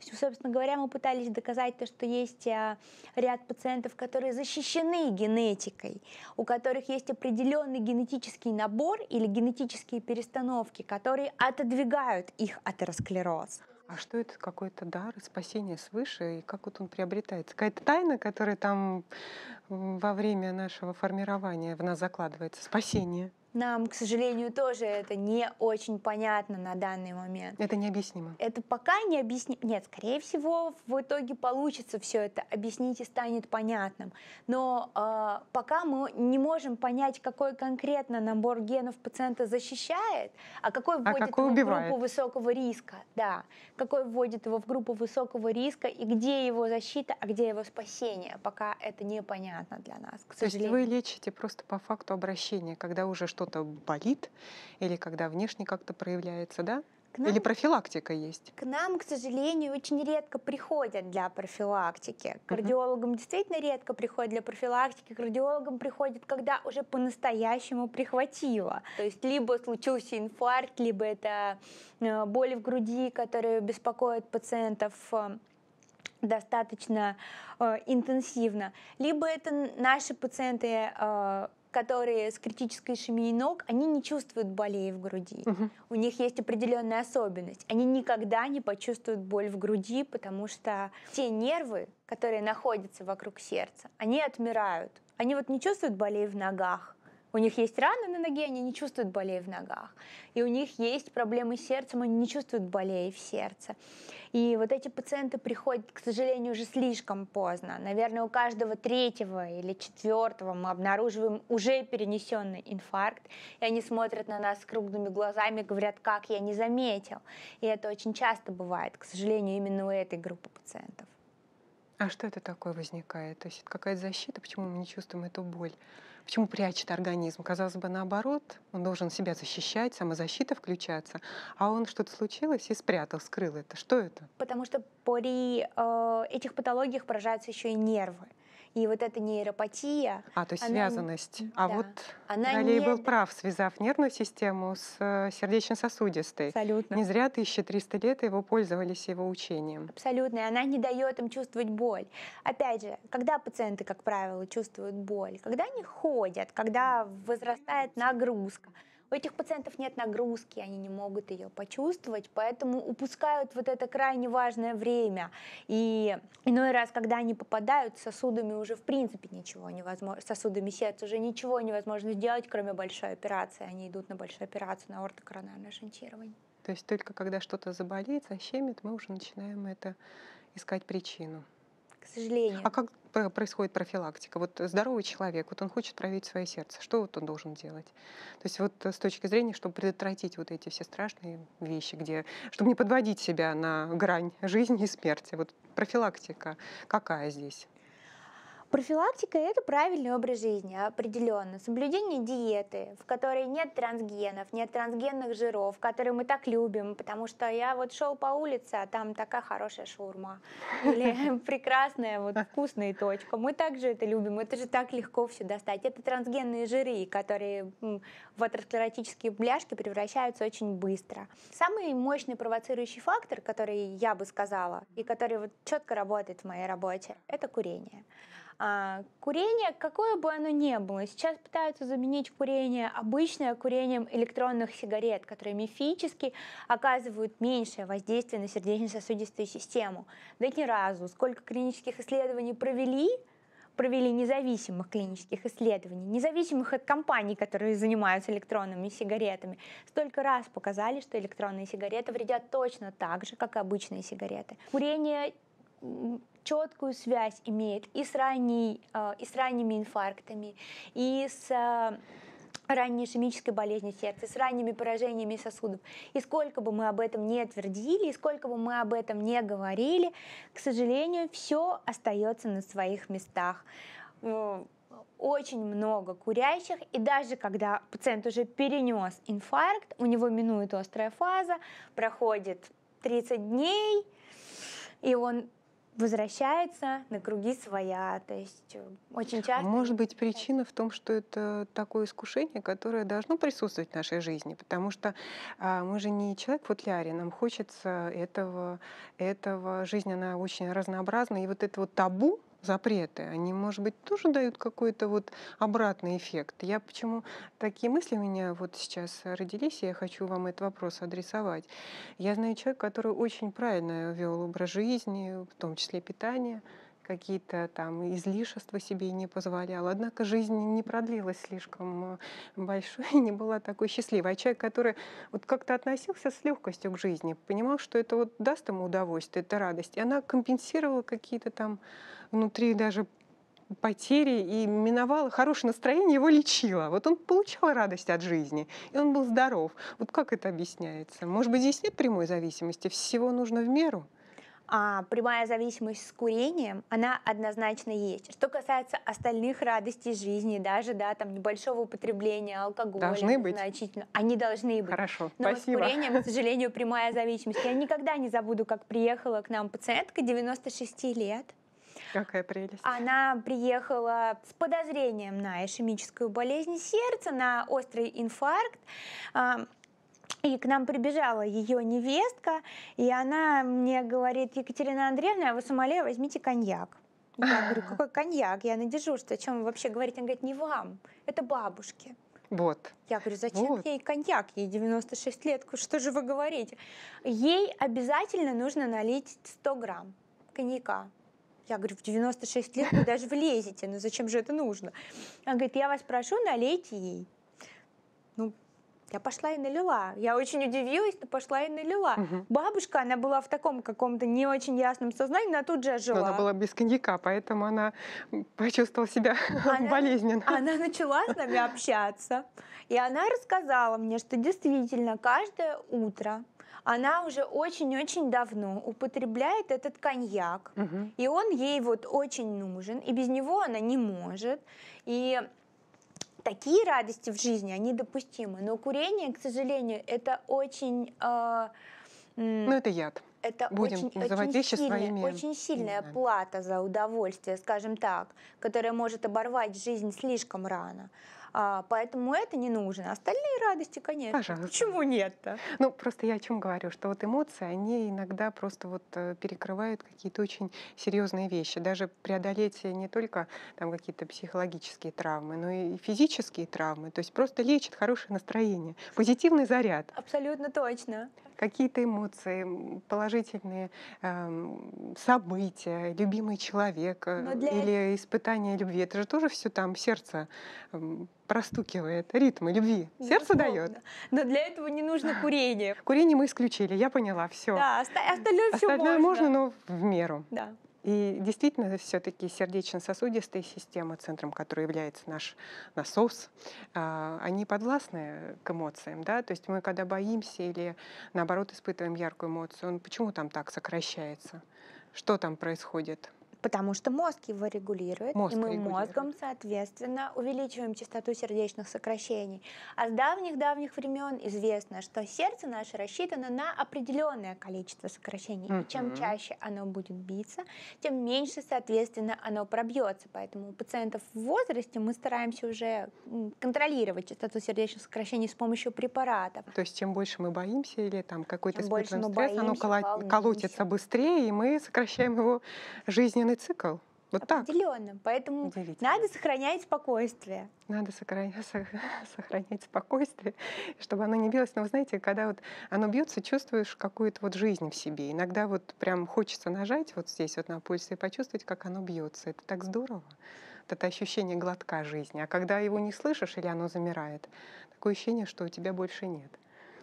Есть, собственно говоря, мы пытались доказать то, что есть э, ряд пациентов, которые защищены генетикой, у которых есть определенный генетический набор или генетические перестановки, которые отодвигают их атеросклероз. А что это какой-то дар спасение свыше, и как вот он приобретается? Какая-то тайна, которая там во время нашего формирования в нас закладывается, спасение. Нам, к сожалению, тоже это не очень понятно на данный момент. Это необъяснимо. Это пока не объяснимо. Нет, скорее всего, в итоге получится все это объяснить и станет понятным. Но э, пока мы не можем понять, какой конкретно набор генов пациента защищает, а какой а вводит а какой его убивает. в группу высокого риска. Да, какой вводит его в группу высокого риска и где его защита, а где его спасение. Пока это непонятно для нас, к сожалению. То есть вы лечите просто по факту обращения, когда уже что что-то болит или когда внешне как-то проявляется, да? нам, Или профилактика есть? К нам, к сожалению, очень редко приходят для профилактики. К кардиологам uh-huh. действительно редко приходят для профилактики. К кардиологам приходят, когда уже по-настоящему прихватило. То есть либо случился инфаркт, либо это э, боли в груди, которые беспокоят пациентов э, достаточно э, интенсивно. Либо это наши пациенты э, которые с критической ишемией ног, они не чувствуют болей в груди. Угу. У них есть определенная особенность. Они никогда не почувствуют боль в груди, потому что те нервы, которые находятся вокруг сердца, они отмирают. Они вот не чувствуют болей в ногах, у них есть раны на ноге, они не чувствуют болей в ногах. И у них есть проблемы с сердцем, они не чувствуют болей в сердце. И вот эти пациенты приходят, к сожалению, уже слишком поздно. Наверное, у каждого третьего или четвертого мы обнаруживаем уже перенесенный инфаркт. И они смотрят на нас с круглыми глазами, говорят, как я не заметил. И это очень часто бывает, к сожалению, именно у этой группы пациентов. А что это такое возникает? То есть это какая-то защита, почему мы не чувствуем эту боль? Почему прячет организм? Казалось бы, наоборот, он должен себя защищать, самозащита включаться, а он что-то случилось и спрятал, скрыл это. Что это? Потому что при э, этих патологиях поражаются еще и нервы. И вот эта нейропатия... А, то есть она, связанность. А вот она Галей не... был прав, связав нервную систему с э, сердечно-сосудистой. Абсолютно. Не зря 1300 лет его пользовались его учением. Абсолютно. И она не дает им чувствовать боль. Опять же, когда пациенты, как правило, чувствуют боль, когда они ходят, когда возрастает нагрузка, у этих пациентов нет нагрузки, они не могут ее почувствовать, поэтому упускают вот это крайне важное время. И иной раз, когда они попадают, сосудами уже в принципе ничего невозможно, сосудами сердца уже ничего невозможно сделать, кроме большой операции. Они идут на большую операцию, на ортокоронарное шунтирование. То есть только когда что-то заболеет, защемит, мы уже начинаем это искать причину сожалению. А как происходит профилактика? Вот здоровый человек, вот он хочет проверить свое сердце, что вот он должен делать? То есть вот э, с точки зрения, чтобы предотвратить вот эти все страшные вещи, где, чтобы не подводить себя на грань жизни и смерти, вот профилактика какая здесь? Профилактика – это правильный образ жизни, определенно. Соблюдение диеты, в которой нет трансгенов, нет трансгенных жиров, которые мы так любим, потому что я вот шел по улице, а там такая хорошая шаурма. Или *laughs* прекрасная, вот вкусная точка. Мы также это любим, это же так легко все достать. Это трансгенные жиры, которые в атеросклеротические бляшки превращаются очень быстро. Самый мощный провоцирующий фактор, который я бы сказала, и который вот четко работает в моей работе, это курение. А, курение, какое бы оно ни было, сейчас пытаются заменить курение обычное курением электронных сигарет, которые мифически оказывают меньшее воздействие на сердечно-сосудистую систему. Да ни разу, сколько клинических исследований провели, провели независимых клинических исследований, независимых от компаний, которые занимаются электронными сигаретами, столько раз показали, что электронные сигареты вредят точно так же, как и обычные сигареты. Курение четкую связь имеет и с, ранней, э, и с ранними инфарктами, и с э, ранней ишемической болезни сердца, с ранними поражениями сосудов. И сколько бы мы об этом не твердили, и сколько бы мы об этом не говорили, к сожалению, все остается на своих местах э, очень много курящих, и даже когда пациент уже перенес инфаркт, у него минует острая фаза, проходит 30 дней, и он возвращается на круги своя. То есть э, очень а часто... Может быть, причина в том, что это такое искушение, которое должно присутствовать в нашей жизни, потому что а, мы же не человек в футляре, нам хочется этого, этого. Жизнь, она очень разнообразна, и вот это вот табу, запреты, они, может быть, тоже дают какой-то вот обратный эффект. Я почему такие мысли у меня вот сейчас родились, и я хочу вам этот вопрос адресовать. Я знаю человека, который очень правильно вел образ жизни, в том числе питание, какие-то там излишества себе не позволял. Однако жизнь не продлилась слишком э, большой, и *laughs* не была такой счастливой. А человек, который вот как-то относился с легкостью к жизни, понимал, что это вот даст ему удовольствие, это радость. И она компенсировала какие-то там внутри даже потери и миновало хорошее настроение, его лечило. Вот он получал радость от жизни, и он был здоров. Вот как это объясняется? Может быть, здесь нет прямой зависимости, всего нужно в меру? а, прямая зависимость с курением, она однозначно есть. Что касается остальных радостей жизни, даже да, там небольшого употребления алкоголя, должны быть. значительно, они должны быть. Хорошо, Но спасибо. с курением, к *laughs* сожалению, прямая зависимость. Я никогда не забуду, как приехала к нам пациентка 96 лет. Какая прелесть. Она приехала с подозрением на ишемическую болезнь сердца, на острый инфаркт. И к нам прибежала ее невестка, и она мне говорит, Екатерина Андреевна, вы сомали, возьмите коньяк. Я говорю, какой коньяк? Я на дежурстве, о чем вы вообще говорите? Она говорит, не вам, это бабушке. Вот. Я говорю, зачем вот. ей коньяк? Ей 96 лет, что же вы говорите? Ей обязательно нужно налить 100 грамм коньяка. Я говорю, в 96 лет вы даже влезете, ну зачем же это нужно? Она говорит, я вас прошу, налейте ей. Ну, я «А пошла и налила. Я очень удивилась, но пошла и налила. Угу. Бабушка, она была в таком каком-то не очень ясном сознании, но тут же ожила. она была без коньяка, поэтому она почувствовала себя *laughs* она, болезненно. Она начала с нами общаться, и она рассказала мне, что действительно каждое утро она уже очень-очень давно употребляет этот коньяк, угу. и он ей вот очень нужен, и без него она не может. И такие радости в жизни, они допустимы. Но курение, к сожалению, это очень... Э, ну, это яд. Это Будем очень, называть очень вещи сильная, своими очень сильная именами. плата за удовольствие, скажем так, которая может оборвать жизнь слишком рано. А, поэтому это не нужно. Остальные радости, конечно. Пожалуйста. Почему нет-то? Ну, просто я о чем говорю, что вот эмоции, они иногда просто вот э, перекрывают какие-то очень серьезные вещи. Даже преодолеть не только там какие-то психологические травмы, но и физические травмы. То есть просто лечит хорошее настроение, позитивный заряд. Абсолютно точно какие-то эмоции, положительные э, события, любимый человек э, для... или испытание любви. Это же тоже все там сердце эм, простукивает ритмы любви. Сердце дает. Но для этого не нужно курение. Курение мы исключили, я поняла, все. Да, остальное, остальное все можно. можно, но в меру. Да. И действительно, все-таки сердечно-сосудистые системы, центром которой является наш насос, а, они подвластны к эмоциям. Да? То есть мы, когда боимся или, наоборот, испытываем яркую эмоцию, он почему там так сокращается? Что там происходит? Потому что мозг его регулирует, мозг и мы регулирует. мозгом, соответственно, увеличиваем частоту сердечных сокращений. А с давних-давних времен известно, что сердце наше рассчитано на определенное количество сокращений. Uh-huh. И чем чаще оно будет биться, тем меньше, соответственно, оно пробьется. Поэтому у пациентов в возрасте мы стараемся уже контролировать частоту сердечных сокращений с помощью препаратов. То есть чем больше мы боимся или там какой-то испытываем стресс, боимся, оно колотится быстрее, и мы сокращаем его жизненный свой цикл. Вот Определенно. Так. Поэтому надо сохранять спокойствие. Надо сохранять, *laughs* сохранять спокойствие, чтобы оно не билось. Но вы знаете, когда вот оно бьется, чувствуешь какую-то вот жизнь в себе. Иногда вот прям хочется нажать вот здесь вот на пульсе и почувствовать, как оно бьется. Это так здорово. Вот это ощущение глотка жизни. А когда его не слышишь или оно замирает, такое ощущение, что у тебя больше нет.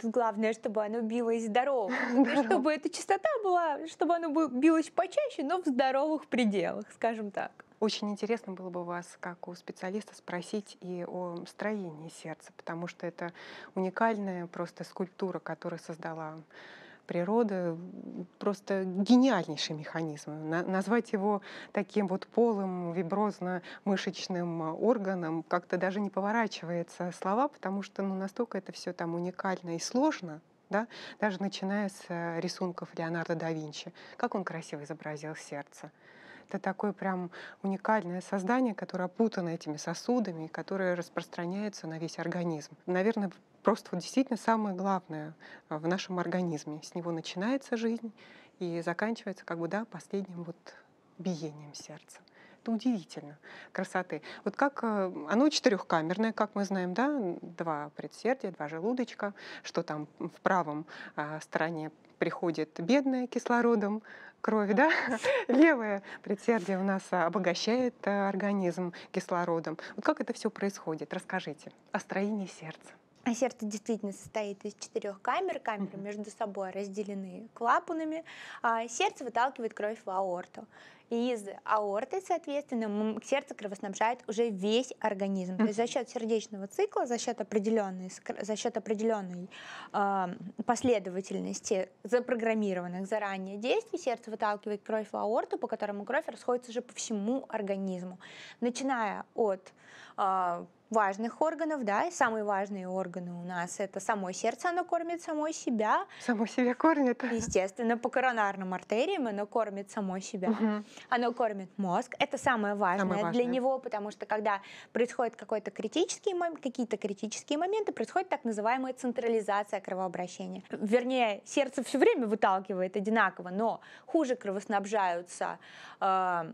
Тут главное, чтобы оно билось здорово. *laughs* Ну, чтобы эта частота была, чтобы оно билось почаще, но в здоровых пределах, скажем так. Очень интересно было бы вас, как у специалиста, спросить и о строении сердца, потому что это уникальная просто скульптура, которую создала природа просто гениальнейший механизм. На, назвать его таким вот полым виброзно-мышечным органом как-то даже не поворачивается слова, потому что ну, настолько это все там уникально и сложно, да? даже начиная с рисунков Леонардо да Винчи. Как он красиво изобразил сердце. Это такое прям уникальное создание, которое опутано этими сосудами, которое распространяется на весь организм. Наверное, просто вот действительно самое главное а, в нашем организме. С него начинается жизнь и заканчивается как бы, да, последним вот биением сердца. Это удивительно красоты. Вот как э, оно четырехкамерное, как мы знаем, да, два предсердия, два желудочка, что там в правом э, стороне приходит бедное кислородом Кровь, да, *laughs* левое предсердие у нас а, обогащает э, организм кислородом. Вот как это все происходит? Расскажите о строении сердца. А сердце действительно состоит из четырех камер. Камеры между собой разделены клапанами. А сердце выталкивает кровь в аорту из аорты, соответственно, сердце кровоснабжает уже весь организм. То есть за счет сердечного цикла, за счет определенной, за счет определенной э, последовательности запрограммированных заранее действий сердце выталкивает кровь в аорту, по которому кровь расходится уже по всему организму. Начиная от а, важных органов, да, и самые важные органы у нас это само сердце, оно кормит само себя. Само себя кормит. Естественно, по коронарным артериям оно кормит само себя. Угу. Оно кормит мозг. Это самое важное, самое важное для него, потому что когда происходит какой-то критический момент, какие-то критические моменты, происходит так называемая централизация кровообращения. Вернее, сердце все время выталкивает одинаково, но хуже кровоснабжаются э,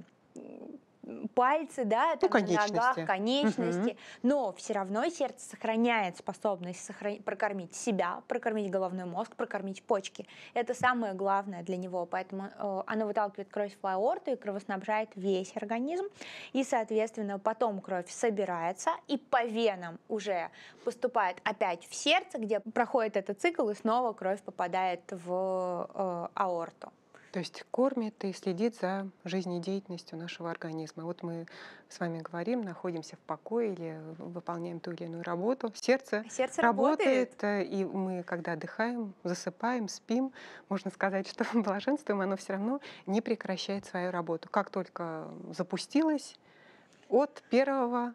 пальцы, да, ну, там, ну, на ногах, конечности, угу. но все равно сердце сохраняет способность сохран... прокормить себя, прокормить головной мозг, прокормить почки. Это самое главное для него, поэтому э, оно выталкивает кровь в аорту и кровоснабжает весь организм, и, соответственно, потом кровь собирается и по венам уже поступает опять в сердце, где проходит этот цикл, и снова кровь попадает в э, аорту. То есть кормит и следит за жизнедеятельностью нашего организма. Вот мы с вами говорим, находимся в покое или выполняем ту или иную работу. Сердце, Сердце работает, работает, э, и мы, когда отдыхаем, засыпаем, спим, можно сказать, *laughs* что блаженством оно все равно не прекращает свою работу. Как только запустилось, от первого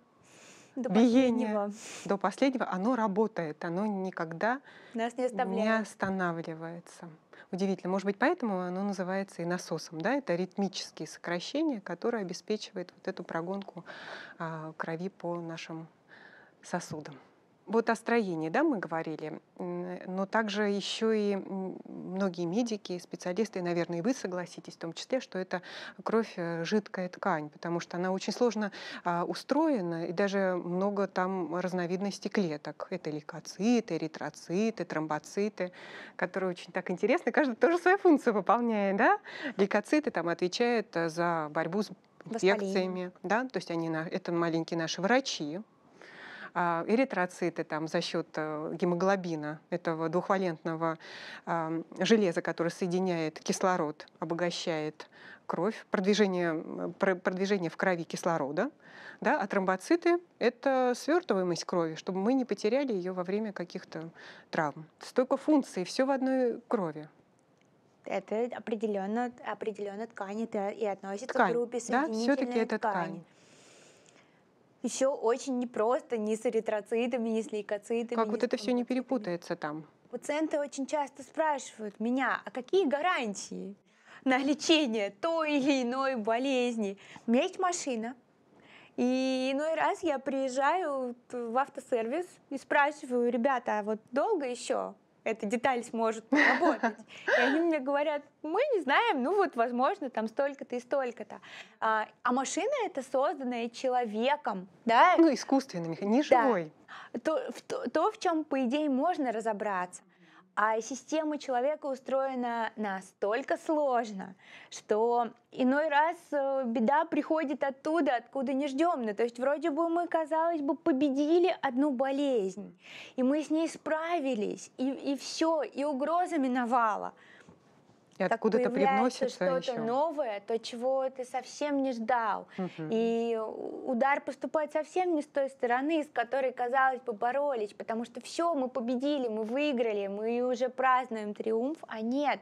до биения последнего. до последнего оно работает, оно никогда Нас не, не останавливается удивительно. Может быть, поэтому оно называется и насосом. Да? Это ритмические сокращения, которые обеспечивают вот эту прогонку а, крови по нашим сосудам вот о строении, да, мы говорили, но также еще и многие медики, специалисты, наверное, и вы согласитесь в том числе, что это кровь э, жидкая ткань, потому что она очень сложно а, устроена, и даже много там разновидностей клеток. Это лейкоциты, эритроциты, тромбоциты, которые очень так интересны, каждый тоже свою функцию выполняет, да? Лейкоциты там отвечают э, за борьбу с инфекциями, да, то есть они на, это маленькие наши врачи, а, эритроциты там, за счет э, гемоглобина, этого двухвалентного железа, которое соединяет кислород, обогащает кровь, продвижение, продвижение в крови кислорода, да, а тромбоциты — это свертываемость крови, чтобы мы не потеряли ее во время каких-то травм. Столько функций, все в одной крови. Это определенно, определенно ткань это и относится ткань, к группе соединительной да? Все-таки это ткань. ткань еще очень непросто ни с эритроцитами, ни с лейкоцитами. Как вот это все не перепутается там? Пациенты очень часто спрашивают меня, а какие гарантии на лечение той или иной болезни? У меня есть машина, и иной раз я приезжаю в автосервис и спрашиваю, ребята, а вот долго еще? эта деталь сможет работать. И они мне говорят, мы не знаем, ну вот, возможно, там столько-то и столько-то. А, а машина это созданная человеком, да? Ну, искусственный механизм, не живой. Да. То, в, то, то, в чем, по идее, можно разобраться. А система человека устроена настолько сложно, что иной раз э, беда приходит оттуда, откуда не ждем. Ну, то есть вроде бы мы, казалось бы, победили одну болезнь, и мы с ней справились, и, и все, и угроза миновала – и так откуда-то привносится что-то еще. новое, то, чего ты совсем не ждал. Угу. И удар поступает совсем не с той стороны, с которой, казалось бы, боролись, потому что все, мы победили, мы выиграли, мы уже празднуем триумф, а нет.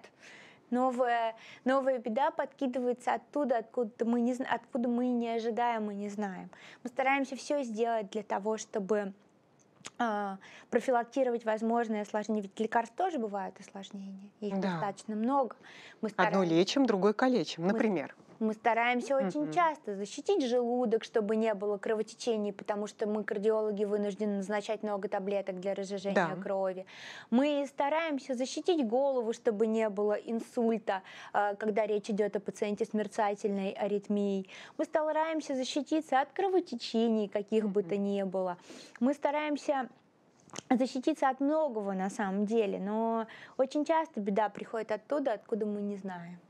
Новая, новая беда подкидывается оттуда, откуда мы, не, откуда мы не ожидаем и не знаем. Мы стараемся все сделать для того, чтобы а, профилактировать возможные осложнения. Ведь лекарств тоже бывают осложнения, их да. достаточно много. Мы стараемся... Одно лечим, другое калечим, например. Мы мы стараемся очень mm-hmm. часто защитить желудок, чтобы не было кровотечений, потому что мы, кардиологи, вынуждены назначать много таблеток для разжижения да. крови. Мы стараемся защитить голову, чтобы не было инсульта, э, когда речь идет о пациенте с мерцательной аритмией. Мы стараемся защититься от кровотечений, каких mm-hmm. бы то ни было. Мы стараемся защититься от многого на самом деле, но очень часто беда приходит оттуда, откуда мы не знаем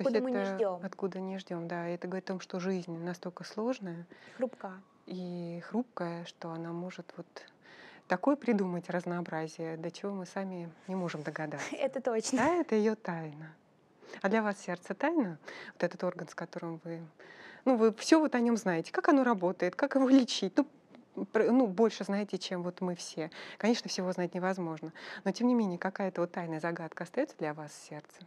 откуда мы не ждем. Откуда не ждем, да. Это говорит о том, что жизнь настолько сложная. хрупкая, И хрупкая, что она может вот такое придумать разнообразие, до чего мы сами не можем догадаться. *laughs* Это точно. Да, это ее тайна. А для вас сердце тайна? Вот этот орган, с которым вы... Ну, вы все вот о нем знаете. Как оно работает, как его лечить? Ну, ну, больше знаете, чем вот мы все. Конечно, всего знать невозможно. Но, тем не менее, какая-то вот тайная загадка остается для вас в сердце?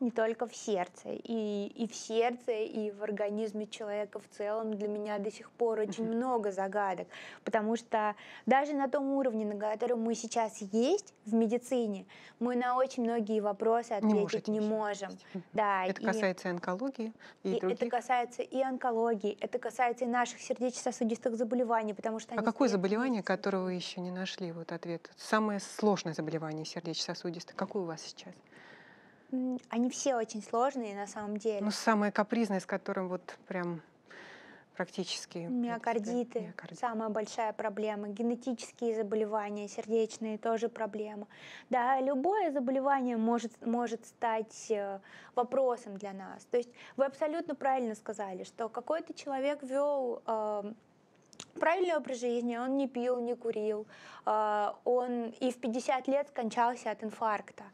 не только в сердце, и, и в сердце, и в организме человека в целом для меня до сих пор очень много загадок, потому что даже на том уровне, на котором мы сейчас есть в медицине, мы на очень многие вопросы ответить не, можем. Да, это и, касается онкологии и, и других. Это касается и онкологии, это касается и наших сердечно-сосудистых заболеваний, потому что... А какое заболевание, которого вы еще не нашли, вот ответ? Самое сложное заболевание сердечно-сосудистых, какое у вас сейчас? Они все очень сложные на самом деле. Ну, самое капризное, с которым вот прям практически. Миокардиты, миокардит. самая большая проблема. Генетические заболевания, сердечные тоже проблема. Да, любое заболевание может, может стать э, вопросом для нас. То есть вы абсолютно правильно сказали, что какой-то человек вел э, эм, правильный образ жизни, он не пил, не курил, э, он и в 50 лет скончался от инфаркта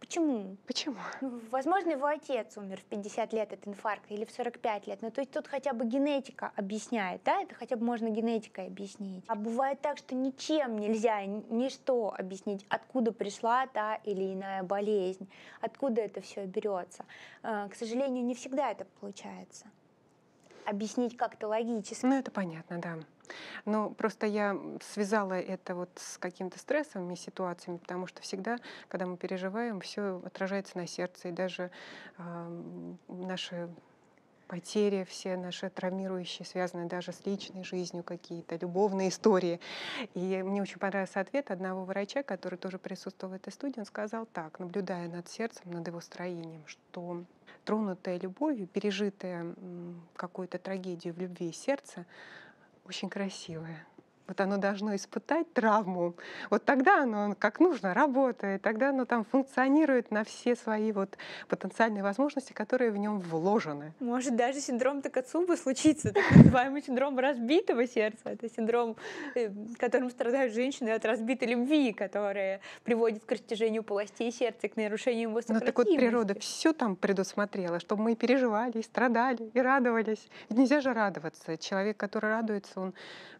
Почему? Почему? Ну, возможно, его отец умер в 50 лет от инфаркта или в 45 лет. Ну, то есть тут хотя бы генетика объясняет, да? Это хотя бы можно генетикой объяснить. А бывает так, что ничем нельзя, ничто объяснить, откуда пришла та или иная болезнь, откуда это все берется. Э, к сожалению, не всегда это получается объяснить как-то логически. Ну, это понятно, да. Но ну, просто я связала это вот с какими-то стрессовыми ситуациями, потому что всегда, когда мы переживаем, все отражается на сердце, и даже э, наши потери все наши травмирующие, связанные даже с личной жизнью какие-то, любовные истории. И мне очень понравился ответ одного врача, который тоже присутствовал в этой студии, он сказал так, наблюдая над сердцем, над его строением, что тронутая любовью, пережитая какую-то трагедию в любви сердца, очень красивая вот оно должно испытать травму, вот тогда оно как нужно работает, тогда оно там функционирует на все свои вот потенциальные возможности, которые в нем вложены. Может даже синдром Такацубы случится, так называемый синдром разбитого сердца. Это синдром, э, которым страдают женщины от разбитой любви, которая приводит к растяжению полостей сердца, к нарушению его Ну так вот природа все там предусмотрела, чтобы мы переживали, и страдали, и радовались. Ведь нельзя же радоваться. Человек, который радуется, он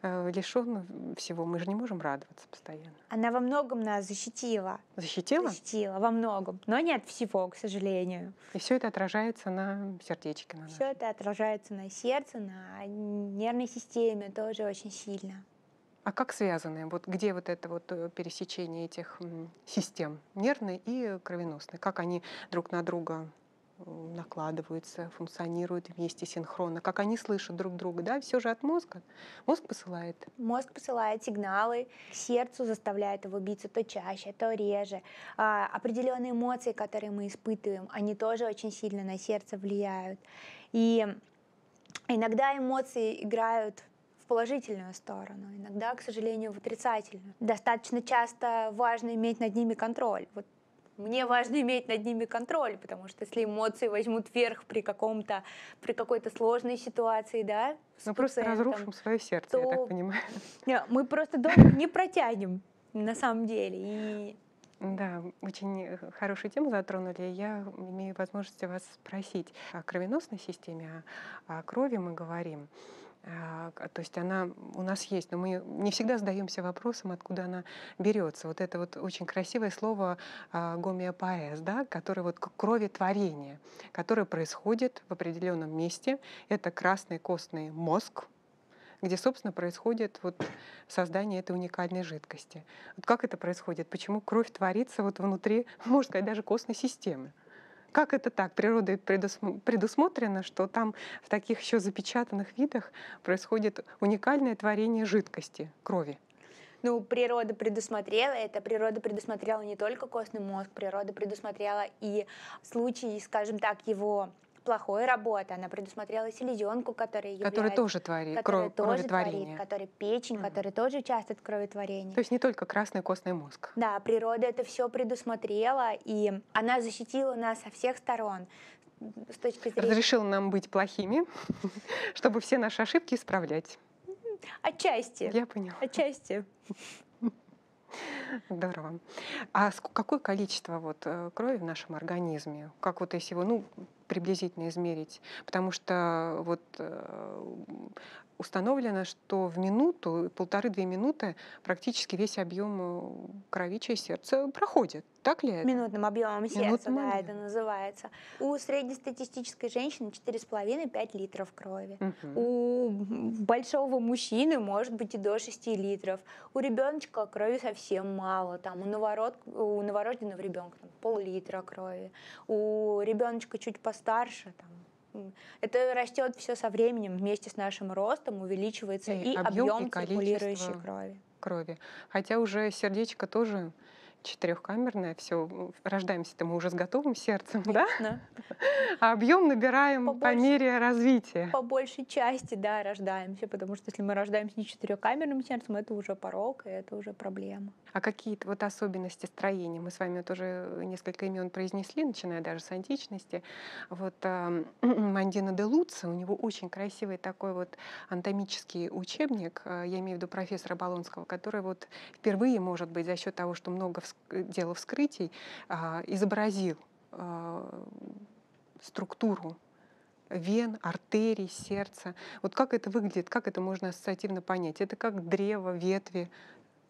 э, лишен всего, мы же не можем радоваться постоянно. Она во многом нас защитила. Защитила? Защитила, во многом. Но не от всего, к сожалению. И все это отражается на сердечке. На все это отражается на сердце, на нервной системе тоже очень сильно. А как связаны? Вот где вот это вот э, пересечение этих систем нервной и кровеносной? Как они друг на друга накладываются, функционируют вместе синхронно, как они слышат друг друга, да, все же от мозга. Мозг посылает. Мозг посылает сигналы к сердцу, заставляет его биться то чаще, то реже. А, определенные эмоции, которые мы испытываем, они тоже очень сильно на сердце влияют. И иногда эмоции играют положительную сторону, иногда, к сожалению, в отрицательную. Достаточно часто важно иметь над ними контроль. Вот мне важно иметь над ними контроль, потому что если эмоции возьмут верх при каком-то, при какой-то сложной ситуации, да, мы ну, просто разрушим свое сердце, то... я так понимаю. Мы просто долго *laughs* не протянем, на самом деле. И... Да, очень э, хорошую тему затронули. Я имею возможность вас спросить о кровеносной системе, о крови мы говорим. А, то есть она у нас есть, но мы не всегда задаемся вопросом, откуда она берется. Вот это вот очень красивое слово а, гомеопоэз, да, которое вот крови творения, которое происходит в определенном месте. Это красный костный мозг, где, собственно, происходит вот создание этой уникальной жидкости. Вот как это происходит? Почему кровь творится вот внутри, *laughs* можно сказать, даже костной системы? Как это так? Природой предусмотрено, что там в таких еще запечатанных видах происходит уникальное творение жидкости, крови. Ну, природа предусмотрела это. Природа предусмотрела не только костный мозг, природа предусмотрела и случай, скажем так, его плохой работы. Она предусмотрела селезенку, которая является... Которая тоже творит, которая кров, тоже творит, которая печень, mm. которая тоже участвует в кроветворении. То есть не только красный костный мозг. Да, природа это все предусмотрела, и она защитила нас со всех сторон с точки зрения... Разрешила нам быть плохими, *laughs* чтобы все наши ошибки исправлять. Отчасти. Я поняла. Отчасти. Здорово. А какое количество вот э, крови в нашем организме? Как вот если его, ну, приблизительно измерить? Потому что вот э, установлено, что в минуту, полторы-две минуты практически весь объем э, крови через сердце проходит. Так ли это? Минутным объемом Минутным сердца, объем. да, это называется. У среднестатистической женщины 4,5-5 литров крови. Угу. У большого мужчины может быть и до 6 литров. У ребеночка крови совсем мало. Там, у, новород... у новорожденного ребенка пол-литра крови. У ребеночка чуть постарше, там, это растет все со временем вместе с нашим ростом, увеличивается и, и объем, объем циркулирующей крови. крови. Хотя уже сердечко тоже четырехкамерное все, рождаемся-то мы уже с готовым сердцем, да? да. *laughs* А объем набираем по, по мере развития. По большей части, да, рождаемся, потому что если мы рождаемся не четырехкамерным сердцем, это уже порог, и это уже проблема. А какие-то вот особенности строения? Мы с вами тоже несколько имен произнесли, начиная даже с античности. Вот э, *clears throat* Мандина де Луца, у него очень красивый такой вот анатомический учебник, э, я имею в виду профессора Болонского, который вот впервые, может быть, за счет того, что много дело вскрытий, а, изобразил а, структуру вен, артерий, сердца. Вот как это выглядит, как это можно ассоциативно понять? Это как древо, ветви,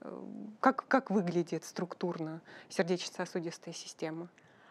э, как, как выглядит структурно сердечно-сосудистая система?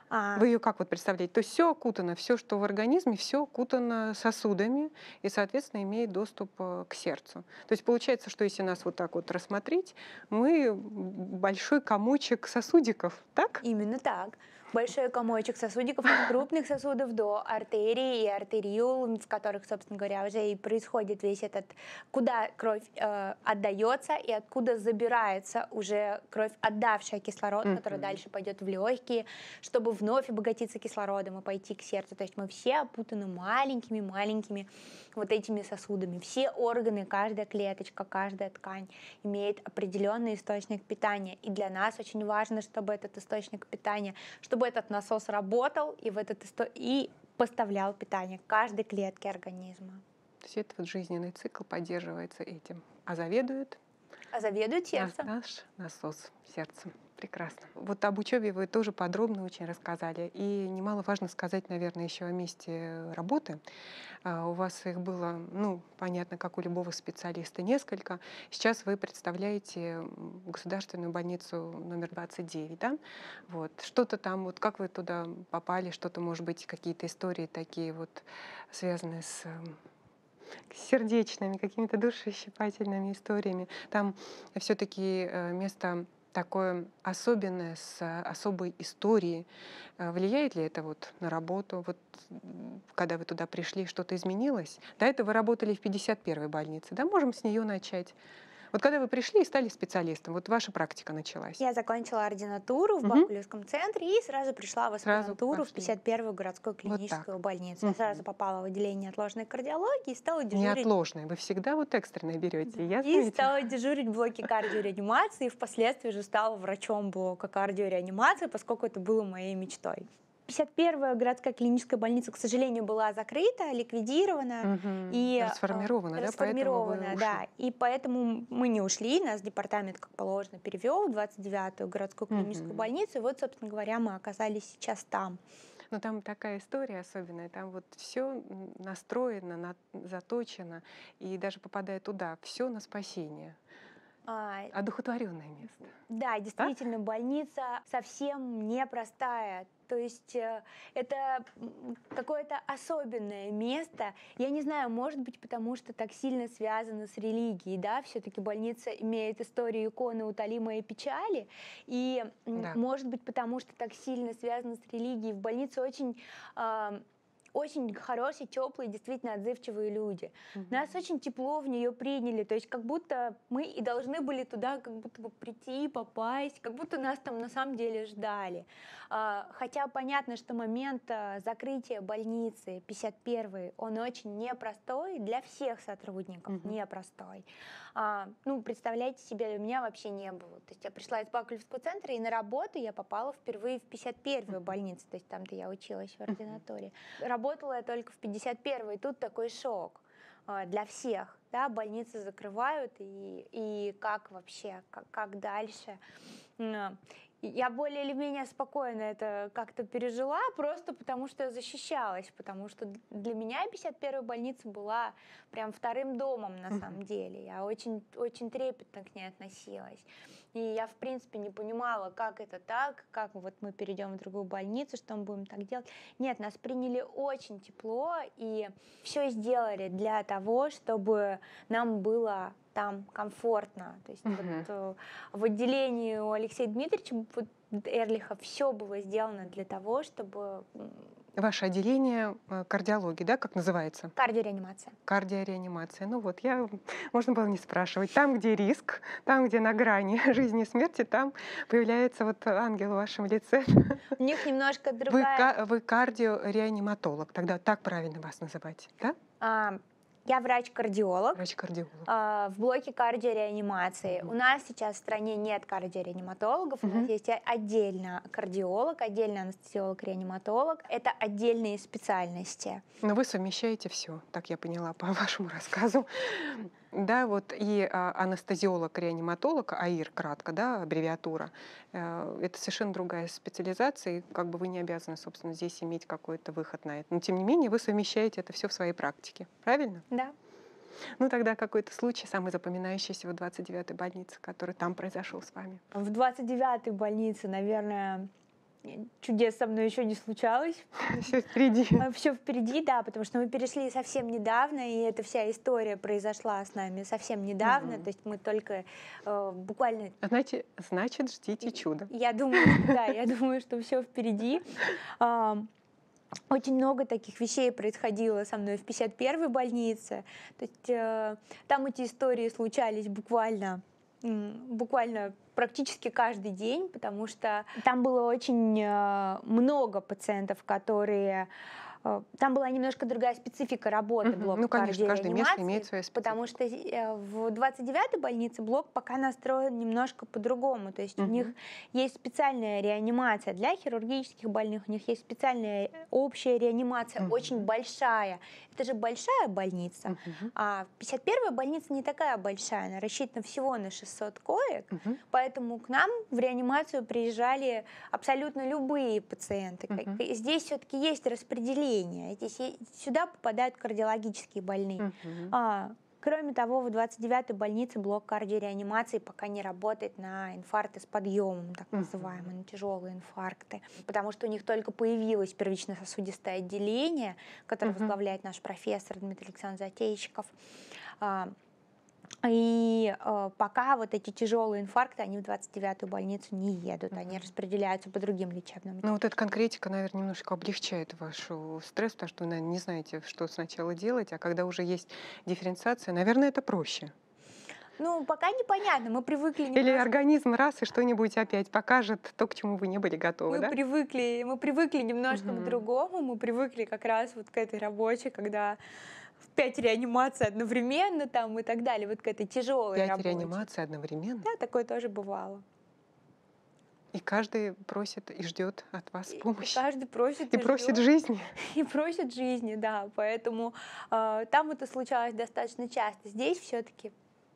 А... Вы ее как вот представляете? То есть все окутано, все, что в организме, все окутано сосудами и, соответственно, имеет доступ э, к сердцу. То есть получается, что если нас вот так вот рассмотреть, мы большой комочек сосудиков, так? Именно так большой комочек сосудиков *laughs* крупных сосудов до артерий и артериул, в которых, собственно говоря, уже и происходит весь этот, куда кровь э, отдается и откуда забирается уже кровь, отдавшая кислород, mm-hmm. который дальше пойдет в легкие, чтобы вновь обогатиться кислородом и пойти к сердцу. То есть мы все опутаны маленькими-маленькими вот этими сосудами. Все органы, каждая клеточка, каждая ткань имеет определенный источник питания. И для нас очень важно, чтобы этот источник питания, чтобы чтобы этот насос работал и, в этот, и поставлял питание каждой клетке организма. То есть этот жизненный цикл поддерживается этим. А заведует? А заведует сердце. Наш насос сердцем. Прекрасно. Вот об учебе вы тоже подробно очень рассказали. И немаловажно сказать, наверное, еще о месте работы. А, у вас их было, ну, понятно, как у любого специалиста, несколько. Сейчас вы представляете государственную больницу номер 29, да? Вот. Что-то там, вот как вы туда попали, что-то, может быть, какие-то истории такие вот связанные с сердечными, какими-то душещипательными историями. Там все-таки э, место такое особенное, с э, особой историей. Э, влияет ли это вот на работу? Вот когда вы туда пришли, что-то изменилось? До этого вы работали в 51-й больнице, да, можем с нее начать. Вот когда вы пришли и стали специалистом, вот ваша практика началась? Я закончила ординатуру в угу. центре и сразу пришла в аспирантуру в 51-ю городскую клиническую вот больницу. Угу. Я сразу попала в отделение отложной кардиологии и стала дежурить. Неотложной, вы всегда вот экстренное берете, я И стала дежурить в блоке кардиореанимации, и впоследствии же стала врачом блока кардиореанимации, поскольку это было моей мечтой. 51-я городская клиническая больница, к сожалению, была закрыта, ликвидирована угу. и э, расформирована, да, расформирована, да. И поэтому мы не ушли, нас департамент, как положено, перевел в 29-ю городскую клиническую угу. больницу, и вот, собственно говоря, мы оказались сейчас там. Но ну, там такая история особенная, там вот все настроено, на, заточено, и даже попадая туда, все на спасение. А, Одухотворенное место. Да, действительно, а? больница совсем непростая. То есть э, это какое-то особенное место. Я не знаю, может быть, потому что так сильно связано с религией, да, все-таки больница имеет историю иконы утолимой печали, и да. может быть, потому что так сильно связано с религией, в больнице очень а, очень хорошие, теплые, действительно отзывчивые люди. Угу. Нас очень тепло в нее приняли, то есть как будто мы и должны были туда как будто бы прийти, попасть, как будто нас там на самом деле ждали. А, хотя понятно, что момент а, закрытия больницы 51 й он очень непростой для всех сотрудников, угу. непростой. А, ну, представляете себе, у меня вообще не было. То есть я пришла из Бакулевского центра, и на работу я попала впервые в 51-ю больницу, то есть там-то я училась в ординатории. Работа работала я только в 51-й, тут такой шок а, для всех, да, больницы закрывают, и, и как вообще, как, как дальше. А, я более или менее спокойно это как-то пережила, просто потому что я защищалась, потому что для меня 51-я больница была прям вторым домом на самом деле. Я очень, очень трепетно к ней относилась. И я, в принципе, не понимала, как это так, как вот мы перейдем в другую больницу, что мы будем так делать. Нет, нас приняли очень тепло и все сделали для того, чтобы нам было там комфортно. То есть угу. вот, э, в отделении у Алексея Дмитриевича вот, Эрлиха все было сделано для того, чтобы ваше отделение э, кардиологии, да, как называется? Кардиореанимация. Кардиореанимация. Ну вот, я, можно было не спрашивать. Там, где риск, там, где на грани *laughs* жизни и смерти, там появляется вот ангел в вашем лице. У них немножко другая... Вы, вы кардиореаниматолог, тогда так правильно вас называть, да? А, я врач-кардиолог. Врач-кардиолог. Э, в блоке кардиореанимации. Mm-hmm. У нас сейчас в стране нет кардиореаниматологов. Mm-hmm. У нас есть отдельно кардиолог, отдельно анестезиолог-реаниматолог. Это отдельные специальности. Но вы совмещаете все, так я поняла по *laughs* вашему рассказу. Да, вот и а, анестезиолог-реаниматолог, АИР кратко, да, аббревиатура, э, это совершенно другая специализация, и как бы вы не обязаны, собственно, здесь иметь какой-то выход на это. Но тем не менее вы совмещаете это все в своей практике, правильно? Да. Ну, тогда какой-то случай, самый запоминающийся в 29-й больнице, который там произошел с вами. В 29-й больнице, наверное, чудес со мной еще не случалось. *laughs* Все впереди. А, все впереди, да, потому что мы перешли совсем недавно, и эта вся история произошла с нами совсем недавно, mm-hmm. то есть мы только э, буквально... А значит, значит, ждите чуда. Я думаю, *laughs* да, я думаю, что все впереди. Очень много таких вещей происходило со мной в 51-й больнице. То есть э, там эти истории случались буквально буквально практически каждый день, потому что... Там было очень э, много пациентов, которые Э, там была немножко другая специфика работы угу, блока. Ну, конечно, каждый место имеет свою специфику. Потому что э, в 29-й больнице блок пока настроен немножко по-другому. То есть угу. у них есть специальная реанимация для хирургических больных, у них есть специальная общая реанимация, угу. очень большая. Это же большая больница. Угу. А 51-я больница не такая большая, она рассчитана всего на 600 коек, угу. поэтому к нам в реанимацию приезжали абсолютно любые пациенты. Угу. Здесь все-таки есть распределение давления. Эти, сюда попадают кардиологические больные. Угу. А, кроме того, в 29-й больнице блок кардиореанимации пока не работает на инфаркты с подъемом, так называемые, на тяжелые инфаркты, потому что у них только появилось первично-сосудистое отделение, которое угу. возглавляет наш профессор Дмитрий Александрович Затейщиков. А, и э, пока вот эти тяжелые инфаркты, они в 29-ю больницу не едут, mm-hmm. они распределяются по другим лечебным. Ну вот эта конкретика, наверное, немножко облегчает вашу стресс, потому что вы, наверное, не знаете, что сначала делать, а когда уже есть дифференциация, наверное, это проще. Ну, пока непонятно, мы привыкли... Немножко... Или организм раз и что-нибудь опять покажет, то, к чему вы не были готовы, мы да? Привыкли, мы привыкли немножко угу. к другому, мы привыкли как раз вот к этой работе, когда в пять реанимаций одновременно там и так далее, вот к этой тяжелой пять работе. Пять реанимаций одновременно? Да, такое тоже бывало. И каждый просит и ждет от вас помощи. И каждый просит и, и просит ждет. жизни. *laughs* И просит жизни, да. Поэтому э, там это случалось достаточно часто. Здесь все-таки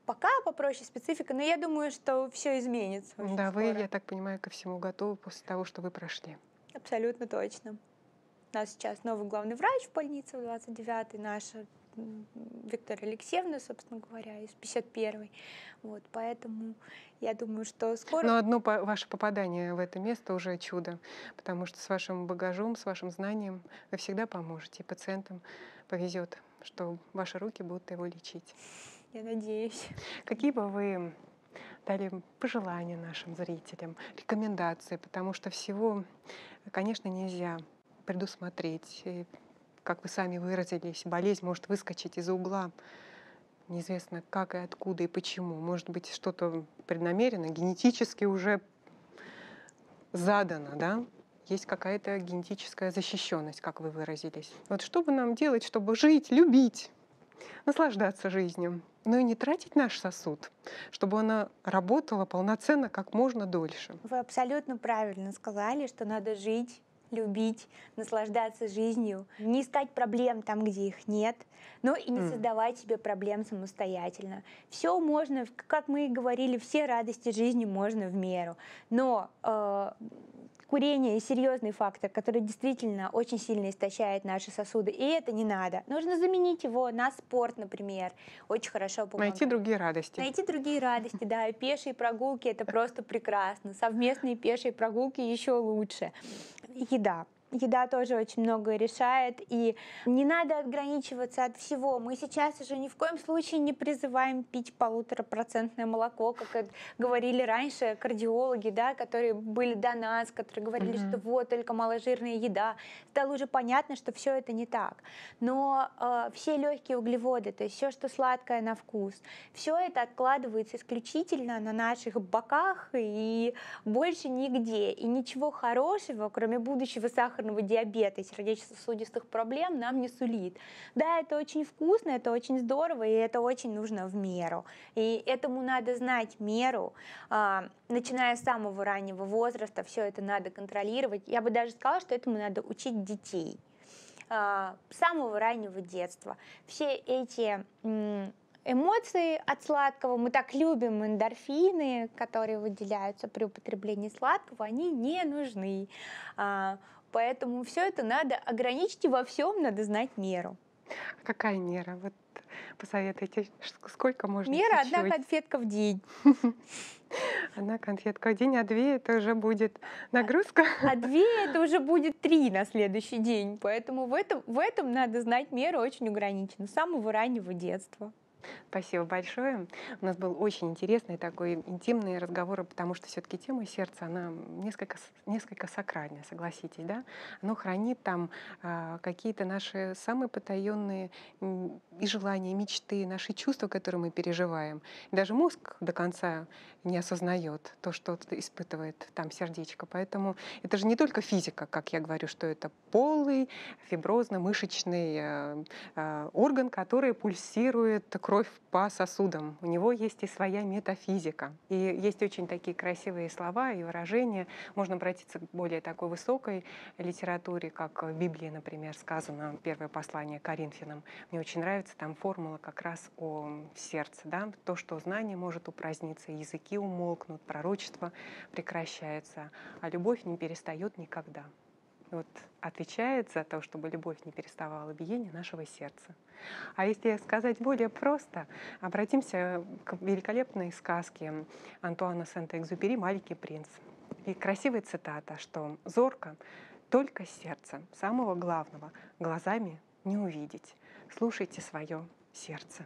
пока попроще специфика, но я думаю, что все изменится. Да, скоро. вы, я так понимаю, ко всему готовы после того, что вы прошли. Абсолютно точно. У нас сейчас новый главный врач в больнице, 29-й, наша Виктория Алексеевна, собственно говоря, из 51-й. Вот, поэтому я думаю, что скоро... Но одно по ваше попадание в это место уже чудо, потому что с вашим багажом, с вашим знанием вы всегда поможете, и пациентам повезет, что ваши руки будут его лечить. Я надеюсь. Какие бы вы дали пожелания нашим зрителям, рекомендации, потому что всего, конечно, нельзя предусмотреть. И, э, как вы сами выразились, болезнь может выскочить из-за угла. Неизвестно как и откуда и почему. Может быть, что-то преднамеренно, генетически уже задано, да? Есть какая-то генетическая защищенность, как вы выразились. Вот что бы нам делать, чтобы жить, любить, наслаждаться жизнью, но ну и не тратить наш сосуд, чтобы она работала полноценно как можно дольше. Вы абсолютно правильно сказали, что надо жить, любить, наслаждаться жизнью, не искать проблем там, где их нет, но и не mm. создавать себе проблем самостоятельно. Все можно, как мы и говорили, все радости жизни можно в меру, но э, курение серьезный фактор, который действительно очень сильно истощает наши сосуды, и это не надо. Нужно заменить его на спорт, например. Очень хорошо помогает. Найти другие радости. Найти другие радости, да. И пешие прогулки — это просто прекрасно. Совместные пешие прогулки еще лучше. Еда еда тоже очень многое решает, и не надо ограничиваться от всего. Мы сейчас уже ни в коем случае не призываем пить полуторапроцентное молоко, как говорили раньше кардиологи, да, которые были до нас, которые говорили, mm-hmm. что вот только маложирная еда. Стало уже понятно, что все это не так. Но э, все легкие углеводы, то есть все, что сладкое на вкус, все это откладывается исключительно на наших боках и больше нигде. И ничего хорошего, кроме будущего сахара сахарного диабета и сердечно-сосудистых проблем нам не сулит. Да, это очень вкусно, это очень здорово, и это очень нужно в меру. И этому надо знать меру, а, начиная с самого раннего возраста, все это надо контролировать. Я бы даже сказала, что этому надо учить детей а, самого раннего детства. Все эти эмоции от сладкого, мы так любим эндорфины, которые выделяются при употреблении сладкого, они не нужны. А, Поэтому все это надо ограничить, и во всем надо знать меру. А какая мера? Вот посоветуйте, сколько можно Мера одна конфетка в день. *laughs* Одна конфетка в день, а две это уже будет нагрузка. А, а две это уже будет три на следующий день. Поэтому в этом, в этом надо знать меру очень ограниченно, с самого раннего детства. Спасибо большое. У нас был очень интересный такой интимный разговор, а потому что все-таки тема сердца, она несколько, несколько сакральная, согласитесь, да? Оно хранит там э, какие-то наши самые потаенные и желания, и мечты, наши чувства, которые мы переживаем. даже мозг до конца не осознает то, что испытывает там сердечко. Поэтому это же не только физика, как я говорю, что это полый фиброзно-мышечный э, э, орган, который пульсирует кровью кровь по сосудам. У него есть и своя метафизика. И есть очень такие красивые слова и выражения. Можно обратиться к более такой высокой литературе, как в Библии, например, сказано первое послание Коринфянам. Мне очень нравится там формула как раз о сердце. Да? То, что знание может упраздниться, языки умолкнут, пророчество прекращается, а любовь не перестает никогда вот, отвечает за то, чтобы любовь не переставала биение нашего сердца. А если сказать более просто, обратимся к великолепной сказке Антуана Сент-Экзюпери «Маленький принц». И красивая цитата, что «зорко только сердце самого главного, глазами не увидеть. Слушайте свое сердце».